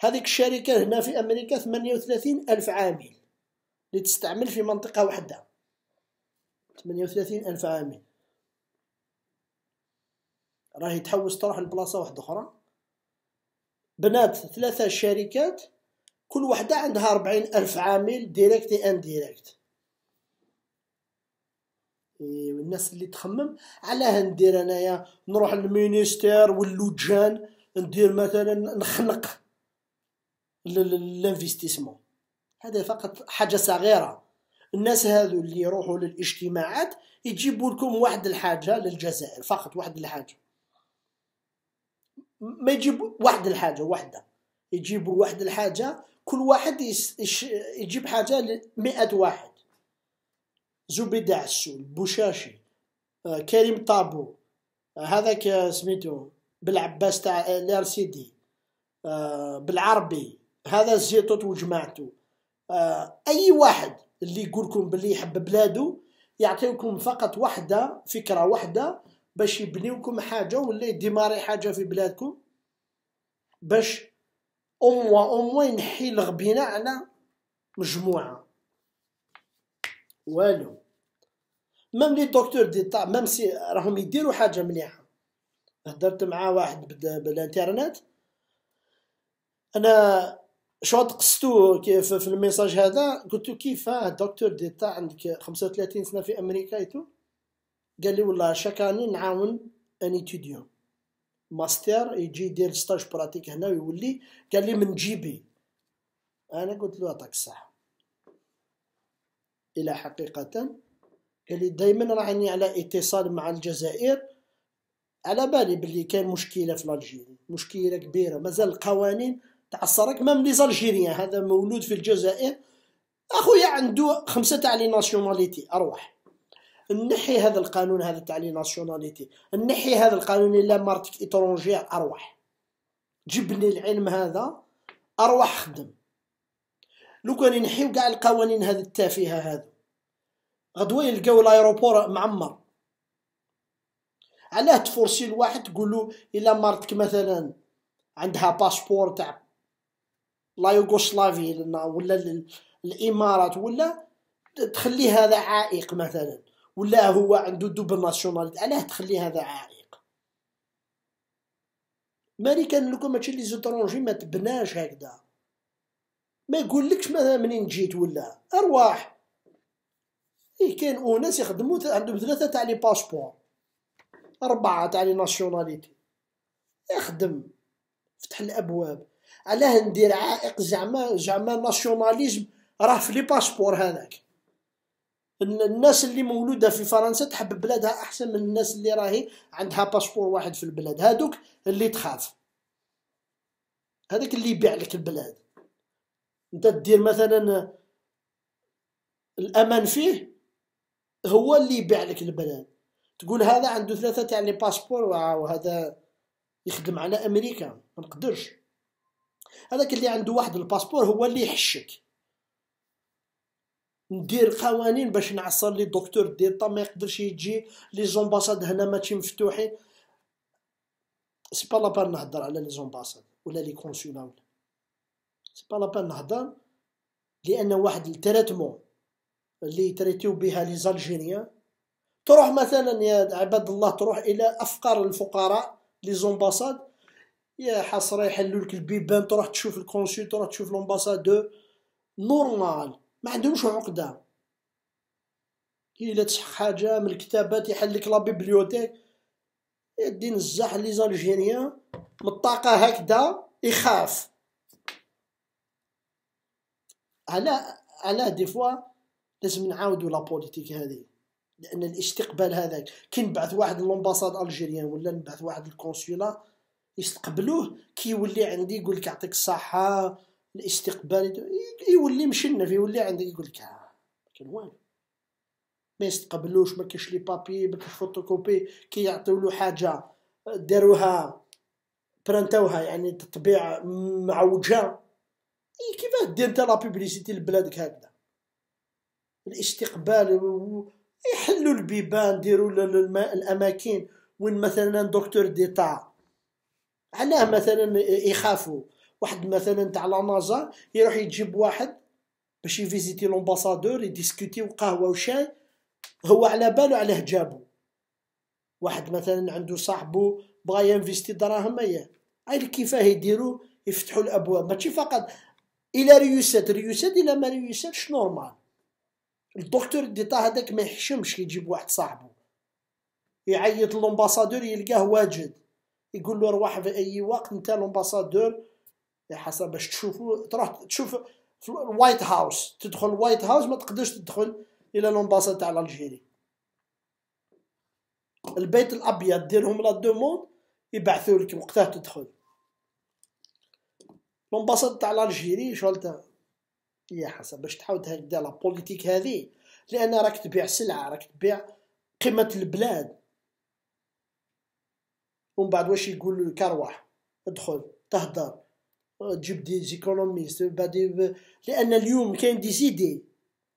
هذيك الشركة هنا في أمريكا 38 ألف عامل اللي تستعمل في منطقة واحدة 38 ألف عامل راهي تحوس تروح لبلاصة واحدة أخرى بنات ثلاثة شركات كل واحدة عندها 40 ألف عامل ديريكت ان ديريكت الناس اللي تخمم علاه ندير انايا نروح للمينيستير واللجان ندير مثلا نخنق للانفستيسمون هذا فقط حاجه صغيره الناس هذو اللي يروحوا للاجتماعات يجيبوا لكم واحد الحاجه للجزائر فقط واحد الحاجه ما يجيب واحد الحاجه واحده يجيبوا واحد الحاجه كل واحد يجيب حاجه ل واحد زبيدة عسول بوشاشي آه، كريم طابو آه، هذاك سميتو بالعباس تاع الار سي دي آه، بالعربي هذا زيطوت وجماعته آه اي واحد اللي يقولكم باللي يحب بلادو يعطيكم فقط وحده فكره وحده باش يبنيوكم حاجه ولا يديماري حاجه في بلادكم باش اموا اموا ينحي الغبينه على مجموعه والو مام لي دكتور دي مام سي راهم يديروا حاجه مليحه هدرت مع واحد بالانترنت انا شو قصتو في الميساج هذا قلت له كيفاه دكتور ديتا عندك 35 سنه في امريكا ايتو قال لي والله شاك اني نعاون ان اتيديون ماستر يجي يدير ستاج براتيك هنا ويولي قال لي من جيبي انا قلت له عطاك الصحه الى حقيقه قال لي دائما راني على اتصال مع الجزائر على بالي بلي كان مشكله في الجزائر مشكله كبيره مازال القوانين تعصرك مام لي زالجيريان هذا مولود في الجزائر اخويا عنده خمسه تاع لي ناسيوناليتي اروح نحي هذا القانون هذا تاع لي ناسيوناليتي نحي هذا القانون الا مرتك اترونجير اروح جيب لي العلم هذا اروح خدم لو كان نحيو كاع القوانين هذا التافهه هذا غدوه يلقاو لايروبور معمر علاه تفرسي الواحد تقول له الا مرتك مثلا عندها باسبور تاع لا يوغوسلافي لنا ولا الامارات ولا تخلي هذا عائق مثلا ولا هو عنده دوبل ناسيوناليتي علاه تخلي هذا عائق كان لكم ماشي لي زوترونجي ما تبناش هكذا ما يقولكش مثلا منين جيت ولا ارواح إيه كاين اوناس يخدمو عندهم ثلاثة تاع لي باسبور أربعة تاع لي ناسيوناليتي يخدم فتح الأبواب علاه ندير عائق زعما زعما ناسيوناليزم راه في لي باسبور هذاك الناس اللي مولوده في فرنسا تحب بلادها احسن من الناس اللي راهي عندها باسبور واحد في البلاد هادوك اللي تخاف هذاك اللي يبيع لك البلاد انت دير مثلا الامان فيه هو اللي يبيع لك البلاد تقول هذا عنده ثلاثه تاع لي يعني باسبور وهذا يخدم على امريكا ما نقدرش هذاك اللي عنده واحد الباسبور هو اللي يحشك ندير قوانين باش نعصر لي دكتور ديتا ما يقدرش يجي لي زومباساد هنا ماشي مفتوحين سي با بان نهضر على لي زومباساد ولا لي كونسولا ولا سي با بان نهضر لان واحد التريتمون اللي تريتيو بها لي زالجيريان تروح مثلا يا عباد الله تروح الى افقر الفقراء لي زومباساد يا حسره يحلوا لك البيبان تروح تشوف الكونسول تروح تشوف لومباسادور نورمال ما عندهمش عقده الا تسحق حاجه من الكتابات يحل لك لا بيبليوتيك يدي نزاح لي زالجيريان من الطاقه هكذا يخاف على على دي فوا لازم نعاودوا لا بوليتيك هذه لان الاستقبال هذاك كي نبعث واحد لومباساد الجيريان ولا نبعث واحد الكونسولا يستقبلوه كيولي عندي يقول لك يعطيك الصحه الاستقبال يولي مشنف يولي عندك يقول لك آه، ما كاين والو ما يستقبلوش ما كاينش لي بابي ما كاينش فوتوكوبي كيعطيو له حاجه آه، داروها برنتوها يعني تطبيع معوجه اي كيفاه دير انت لا بوبليسيتي لبلادك هكذا الاستقبال يحلوا البيبان ديروا الاماكن وين مثلا دكتور ديتا علاه مثلا يخافوا واحد مثلا تاع لا نازا يروح يجيب واحد باش يفيزيتي لومباسادور يديسكوتي قهوه وشاي هو على باله على جابو واحد مثلا عنده صاحبو بغا ينفيستي دراهم اياه اي كيفاه يديروا يفتحوا الابواب ماشي فقط الى ريوسات ريوسات الى ما ريوساتش نورمال الدكتور ديتا هذاك ما يحشمش يجيب واحد صاحبو يعيط لومباسادور يلقاه واجد يقول له روح في اي وقت انت لومباسادور حسب باش تشوفوا تروح تشوف في الوايت هاوس تدخل الوايت هاوس ما تقدرش تدخل الى لومباسا تاع الجيري البيت الابيض ديرهم لا دوموند يبعثوا لك وقتها تدخل لومباسا تاع الجيري شولت يا حسب باش تحاول هكذا لا بوليتيك هذه لان راك تبيع سلعه راك تبيع قيمه البلاد ومن بعد واش يقول لك ارواح ادخل تهضر آه، تجيب دي زيكونوميست بعد لان اليوم كاين دي زيدي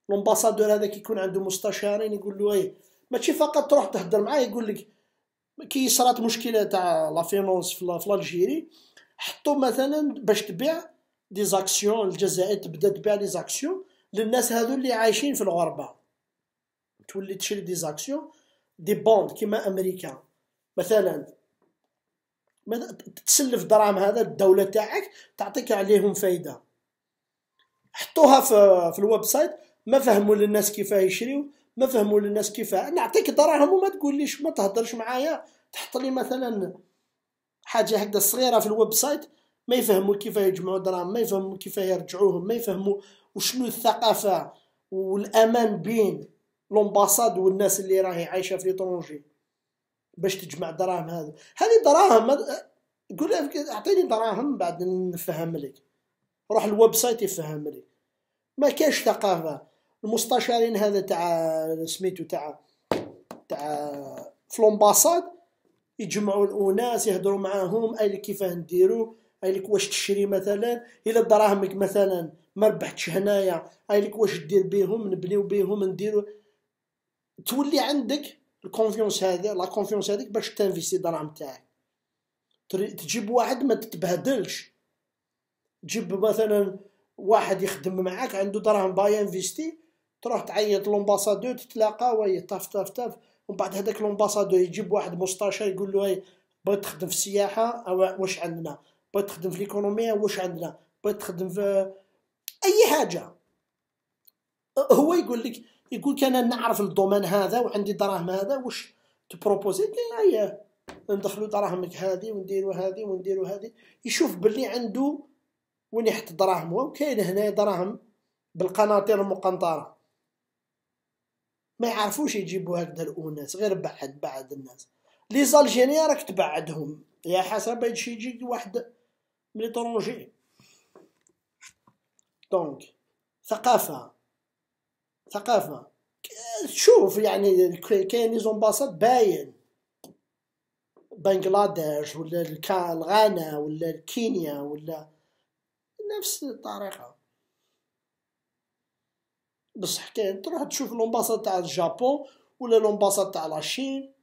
لومباسادور هذاك يكون عنده مستشارين يقول له ايه ماشي فقط تروح تهضر معاه يقول لك كي صرات مشكله تاع لا فينونس في الجيري حطوا مثلا باش تبيع دي زاكسيون الجزائر تبدا تبيع دي زاكسيون للناس هذو اللي عايشين في الغربه تولي تشري دي زاكسيون دي بوند كيما امريكا مثلا تسلف دراهم هذا الدوله تاعك تعطيك عليهم فايده حطوها في في الويب سايت ما فهموا للناس كيفاه يشريو ما فهموا للناس كيفاه نعطيك دراهم وما تقوليش ما تهضرش معايا تحط لي مثلا حاجه هكذا صغيره في الويب سايت ما يفهموا كيف يجمعوا دراهم ما يفهموا كيف يرجعوهم ما يفهموا وشنو الثقافه والامان بين لومباساد والناس اللي راهي عايشه في ليترونجي باش تجمع الدراهم هذا هذه دراهم ما... قول اعطيني دراهم بعد نفهم لك روح الويب سايت يفهم لك ما كاش ثقافه المستشارين هذا تاع سميتو تاع تاع فلومباساد يجمعوا الاناس يهضروا معاهم اي كيفاه نديرو اي لك واش تشري مثلا الا دراهمك مثلا ما ربحتش هنايا اي لك واش دير بيهم نبنيو بيهم نديرو تولي عندك الكونفيونس هذا لا كونفيونس هذيك باش تنفيسي الدراهم تاعك تجيب واحد ما تتبهدلش تجيب مثلا واحد يخدم معاك عنده دراهم باي انفيستي تروح تعيط لومباسادور تتلاقى وي طاف طاف طاف ومن بعد هذاك لومباسادو يجيب واحد مستشار يقول له بغيت تخدم في السياحه واش عندنا بغيت تخدم في ليكونوميا واش عندنا بغيت تخدم في اي حاجه هو يقول لك يقول لك انا نعرف الدومين هذا وعندي دراهم هذا واش تبروبوزي اييه ندخلوا دراهمك هذه ونديروا هذه ونديروا هذه يشوف باللي عنده وين يحط دراهم وكاين هنا دراهم بالقناطير المقنطره ما يعرفوش يجيبوا هكذا الاناس غير بعد بعد الناس لي زالجينيا راك تبعدهم يا حسب باش يجي واحد من ليترونجي دونك ثقافه ثقافه تشوف يعني كاين لي زومباساد باين بنغلاديش ولا الغانا ولا كينيا ولا نفس الطريقه بصح كاين تروح تشوف لومباساد تاع الجابون ولا لومباساد تاع لاشين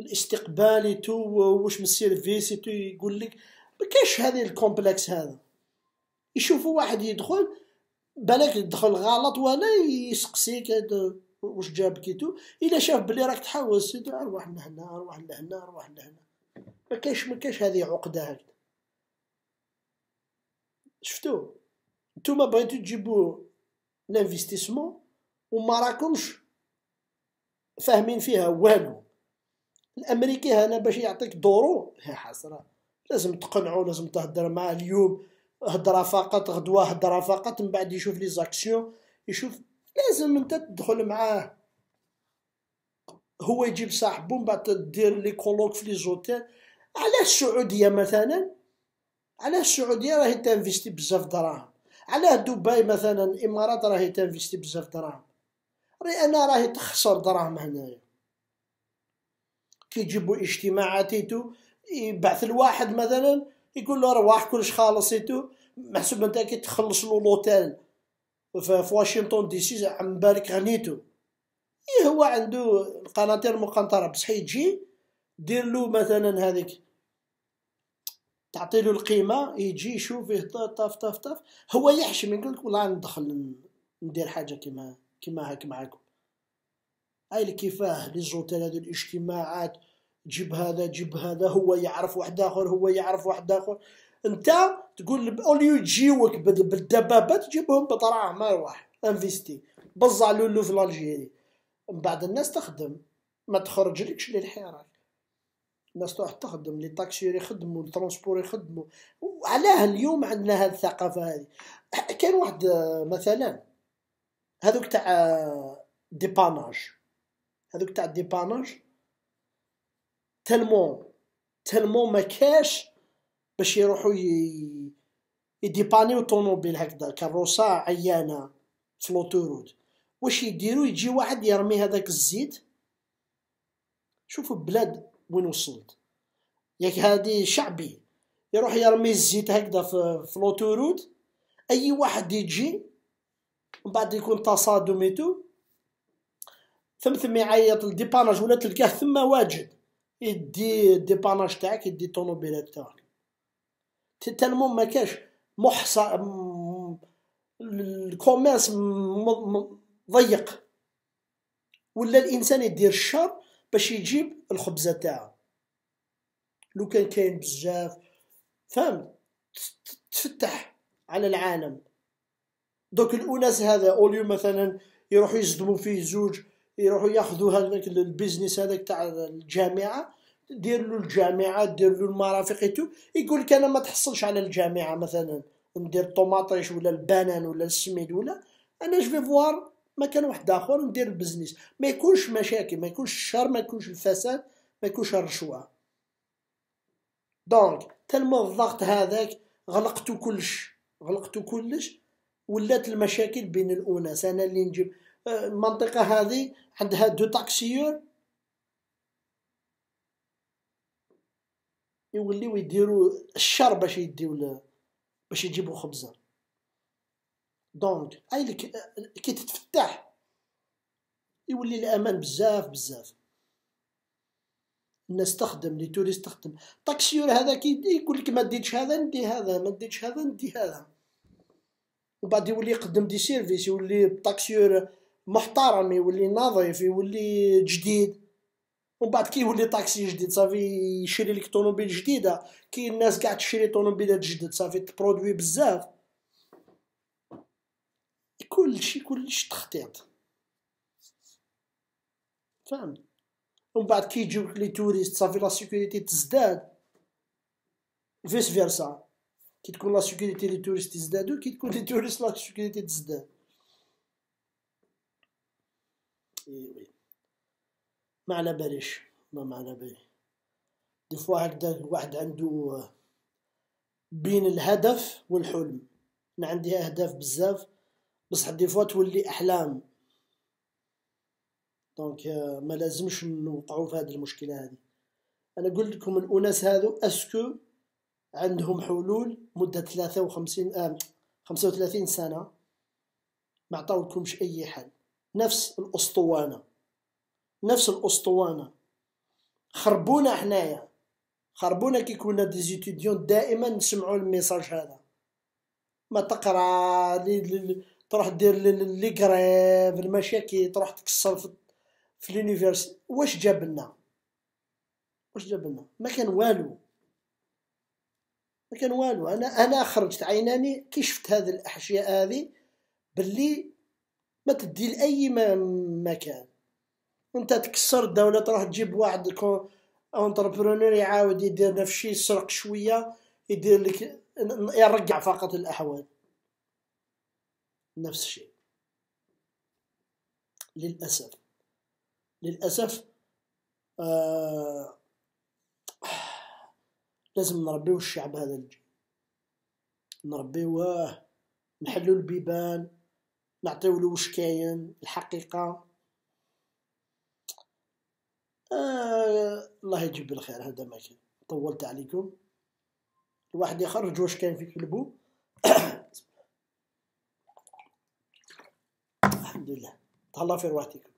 الاستقبال تو واش من سيرفيس تو يقول لك ما هذه الكومبلكس هذا يشوفوا واحد يدخل بالك تدخل غلط ولا يسقسيك واش جاب كيتو الا شاف بلي راك تحاول سيدي اروح لهنا اروح لهنا اروح لهنا ما كاينش ما كاينش هذه عقده هكذا شفتو نتوما بغيتو تجيبو لانفستيسمون وما راكمش فاهمين فيها والو الامريكي هنا باش يعطيك دورو هي حسره لازم تقنعو لازم تهضر معاه اليوم هضره فقط غدوه هضره فقط من بعد يشوف لي زاكسيون يشوف لازم انت تدخل معاه هو يجيب صاحبو من بعد تدير لي كولوك في لي زوتيل على السعوديه مثلا على السعوديه راهي تنفيستي بزاف دراهم على دبي مثلا الامارات راهي تنفيستي بزاف دراهم راهي انا راهي تخسر دراهم هنايا كيجيبو يجيبوا اجتماعاتيتو يبعث الواحد مثلا يقول له رواح كلش خالص تو محسوب انت كي تخلص له لوتيل في واشنطن دي سي عم بالك غنيتو ايه هو عنده القناطير المقنطره بصح يجي دير له مثلا هذيك تعطي له القيمه يجي يشوف طاف طاف طاف هو يحشم يقول لك والله ندخل ندير حاجه كيما كيما هاك معاكم هاي كيفاه لي زوتيل هادو الاجتماعات جيب هذا جيب هذا هو يعرف واحد اخر هو يعرف واحد اخر انت تقول اوليو يجيوك بالدبابه تجيبهم ما يروح انفيستي بزع لولو في الجيري من بعد الناس تخدم ما تخرجلكش للحراك الناس تروح تخدم لي طاكسي يخدموا الترونسبور يخدموا وعلاه اليوم عندنا هذه الثقافه هذه كان واحد آه، مثلا هذوك تاع آه، ديباناج هذوك تاع ديباناج تلمو تلمو ما كاش باش يروحوا يديبانيو طوموبيل هكذا كروسه عيانه في لوتورود واش يديرو يجي واحد يرمي هذاك الزيت شوفوا البلاد وين وصلت ياك هادي شعبي يروح يرمي الزيت هكذا في, في اي واحد يجي من بعد يكون تصادم ايتو ثم ثم يعيط للديباناج ولا تلقاه ثم واجد يدي الديباناج تاعك يدي الطوموبيلات تاعك تالمون ما كاش محصى الكوميرس ضيق ولا الانسان يدير الشر باش يجيب الخبزه تاعو لو كان كاين بزاف فهم تفتح على العالم دوك الاناس هذا اوليو مثلا يروحوا يصدموا فيه زوج يروحوا ياخذوا هذاك البيزنس هذاك تاع الجامعه دير له الجامعه دير له المرافق يتو يقول لك انا ما تحصلش على الجامعه مثلا ندير الطوماطيش ولا البنان ولا السميد ولا انا جو فوار مكان واحد اخر ندير البزنس ما يكونش مشاكل ما يكونش الشر ما يكونش الفساد ما يكونش الرشوه دونك تالما الضغط هذاك غلقتو كلش غلقتو كلش ولات المشاكل بين الاناس انا اللي نجيب المنطقة هذه عندها دو تاكسيور يوليو يديروا الشر باش يديو باش يجيبوا خبزة دونك اي كي تتفتح يولي الامان بزاف بزاف الناس تخدم لي توريست تخدم طاكسيور هذا كي يقول لك ما ديتش هذا ندي هذا ما ديتش هذا ندي هذا وبعد يولي يقدم دي سيرفيس يولي طاكسيور محترم يولي نظيف يولي جديد ومن بعد كي يولي طاكسي جديد صافي يشري لك طوموبيل جديده كي الناس قاعد تشري طوموبيلات جدد صافي تبرودوي بزاف كلشي كلشي تخطيط فهم ومن بعد كي يجيو لي توريست صافي لا سيكوريتي تزداد فيس فيرسا كي تكون لا سيكوريتي لي توريست يزدادو كي تكون لي توريست لا سيكوريتي تزداد et oui. ما على باليش ما ما على بالي دي فوا هكذا الواحد عنده بين الهدف والحلم انا عندي اهداف بزاف بصح دي فوا تولي احلام دونك ما لازمش نوقعوا في هذه المشكله هذه انا قلت لكم الاناس هذو اسكو عندهم حلول مده 53 آه 35 سنه ما عطاولكمش اي حل نفس الاسطوانه نفس الاسطوانه خربونا حنايا خربونا كي كنا ديزيتيديون دائما نسمعوا الميساج هذا ما تقرا لي تروح دير لي غريف المشاكل تروح تكسر في, في لونيفيرس واش جاب لنا واش جاب لنا ما كان والو ما كان والو انا انا خرجت عيناني كي شفت هذه الاحشاء هذه باللي ما تدي لاي مكان انت تكسر الدوله تروح تجيب واحد اونتربرونور يعاود يدير نفس الشيء يسرق شويه يدير لك يرجع فقط الاحوال نفس الشيء للاسف للاسف آه لازم نربيو الشعب هذا الجيل نربيوه نحلو البيبان نعطيولو واش كاين الحقيقه آه الله يجيب الخير هذا ما كان طولت عليكم الواحد يخرج واش كاين في كلبو الحمد لله تهلا في رواحتكم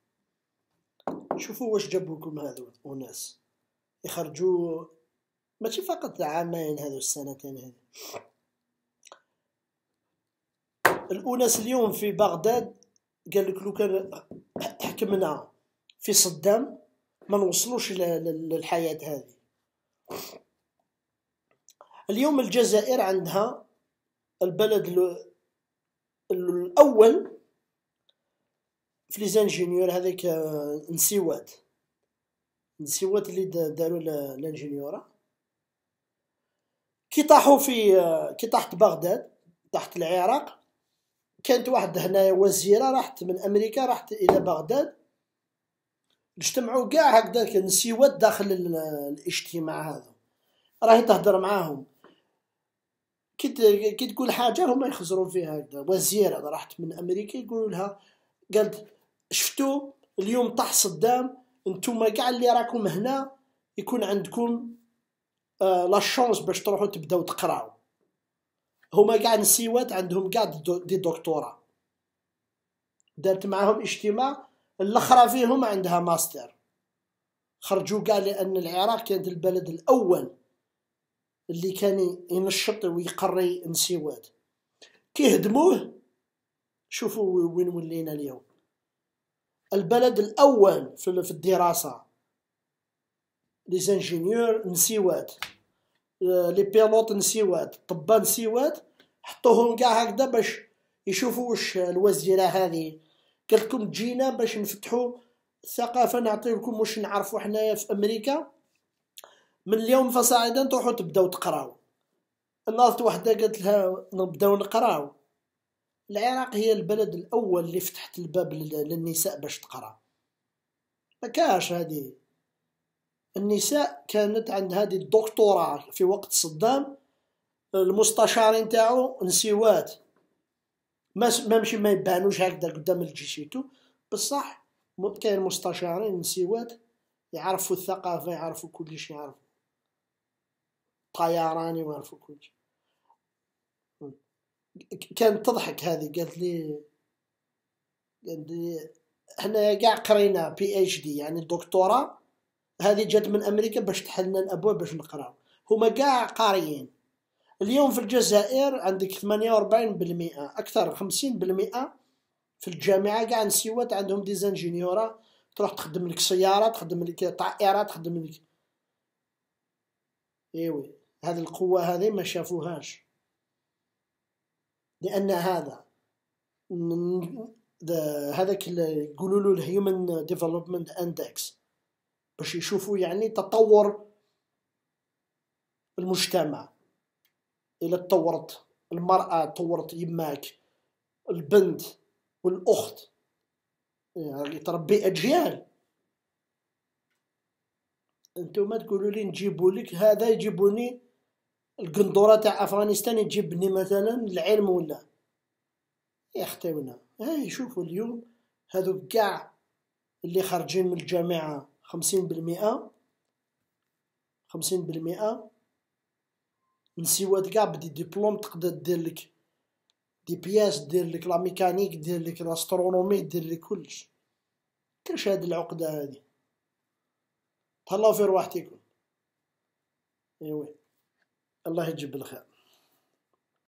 شوفوا واش جابوكم هذو الناس يخرجوا ماشي فقط عامين هذو السنتين هذو الأناس اليوم في بغداد قال لك لو كان حكمنا في صدام ما نوصلوش للحياة هذه اليوم الجزائر عندها البلد الأول في ليزانجينيور هذيك آه، نسيوات نسيوات اللي داروا لانجينيورة كي طاحوا في آه، كي طاحت بغداد تحت العراق كانت واحد هنايا وزيره راحت من امريكا راحت الى بغداد اجتمعوا كاع هكذا نسيوات داخل الاجتماع هذا راهي تهضر معاهم كي كي تقول حاجه هما يخزروا فيها هكذا وزيره راحت من امريكا يقولوا لها قالت شفتوا اليوم طاح صدام نتوما كاع اللي راكم هنا يكون عندكم لا آه، شونس باش تروحوا تبداو تقراو هما كاع نسيوات عندهم كاع دي دكتوراه دارت معاهم اجتماع الاخرى فيهم عندها ماستر خرجوا كاع لان العراق كانت البلد الاول اللي كان ينشط ويقري نسيوات كي هدموه شوفوا وين ولينا اليوم البلد الاول في الدراسه لي انجينيور نسيوات آه، لي بيلوت نسيوات الطبان نسيوات حطوهم كاع هكذا باش يشوفوا واش الوزيره هذه قلت لكم جينا باش نفتحوا الثقافه لكم واش نعرفوا حنايا في امريكا من اليوم فصاعدا تروحوا تبداو تقراو الناس وحده قالت لها نبداو نقراو العراق هي البلد الاول اللي فتحت الباب للنساء باش تقرا ما كاش هذه النساء كانت عند هذه الدكتوراه في وقت صدام المستشارين تاعو نسيوات ما ماشي ما يبانوش هكذا قدام الجيشيتو بصح كاين مستشارين نسيوات يعرفوا الثقافة يعرفوا كل شيء يعرفوا طيران يعرفوا كل شيء كانت تضحك هذه قالت لي قالت لي حنا قاع قرينا بي اتش دي يعني دكتوراه هذه جات من امريكا باش تحلنا الابواب باش نقراو هما كاع قاريين اليوم في الجزائر عندك 48% اكثر 50% في الجامعه كاع نسيوات عندهم ديزانجينيورا تروح تخدم لك سياره تخدم لك طائره تخدم لك ايوي هذه القوه هذه ما شافوهاش لان هذا هذاك يقولوا له الهيومن ديفلوبمنت اندكس باش يشوفوا يعني تطور المجتمع إلا تطورت المرأة تطورت يماك البنت والأخت يعني تربي أجيال انتوما تقولوا لي نجيبوا لك هذا يجيبوني القندوره تاع افغانستان يجيبني مثلا العلم ولا يختونا هاي شوفوا اليوم هذو كاع اللي خارجين من الجامعه خمسين بالمئة خمسين بالمئة نسيوات كاع بدي ديبلوم تقدر ديرلك دي بياس ديرلك لا ميكانيك ديرلك لاسترونومي ديرلك كلش كلش هاد العقدة هادي تهلاو في رواحتكم ايوا الله يجيب الخير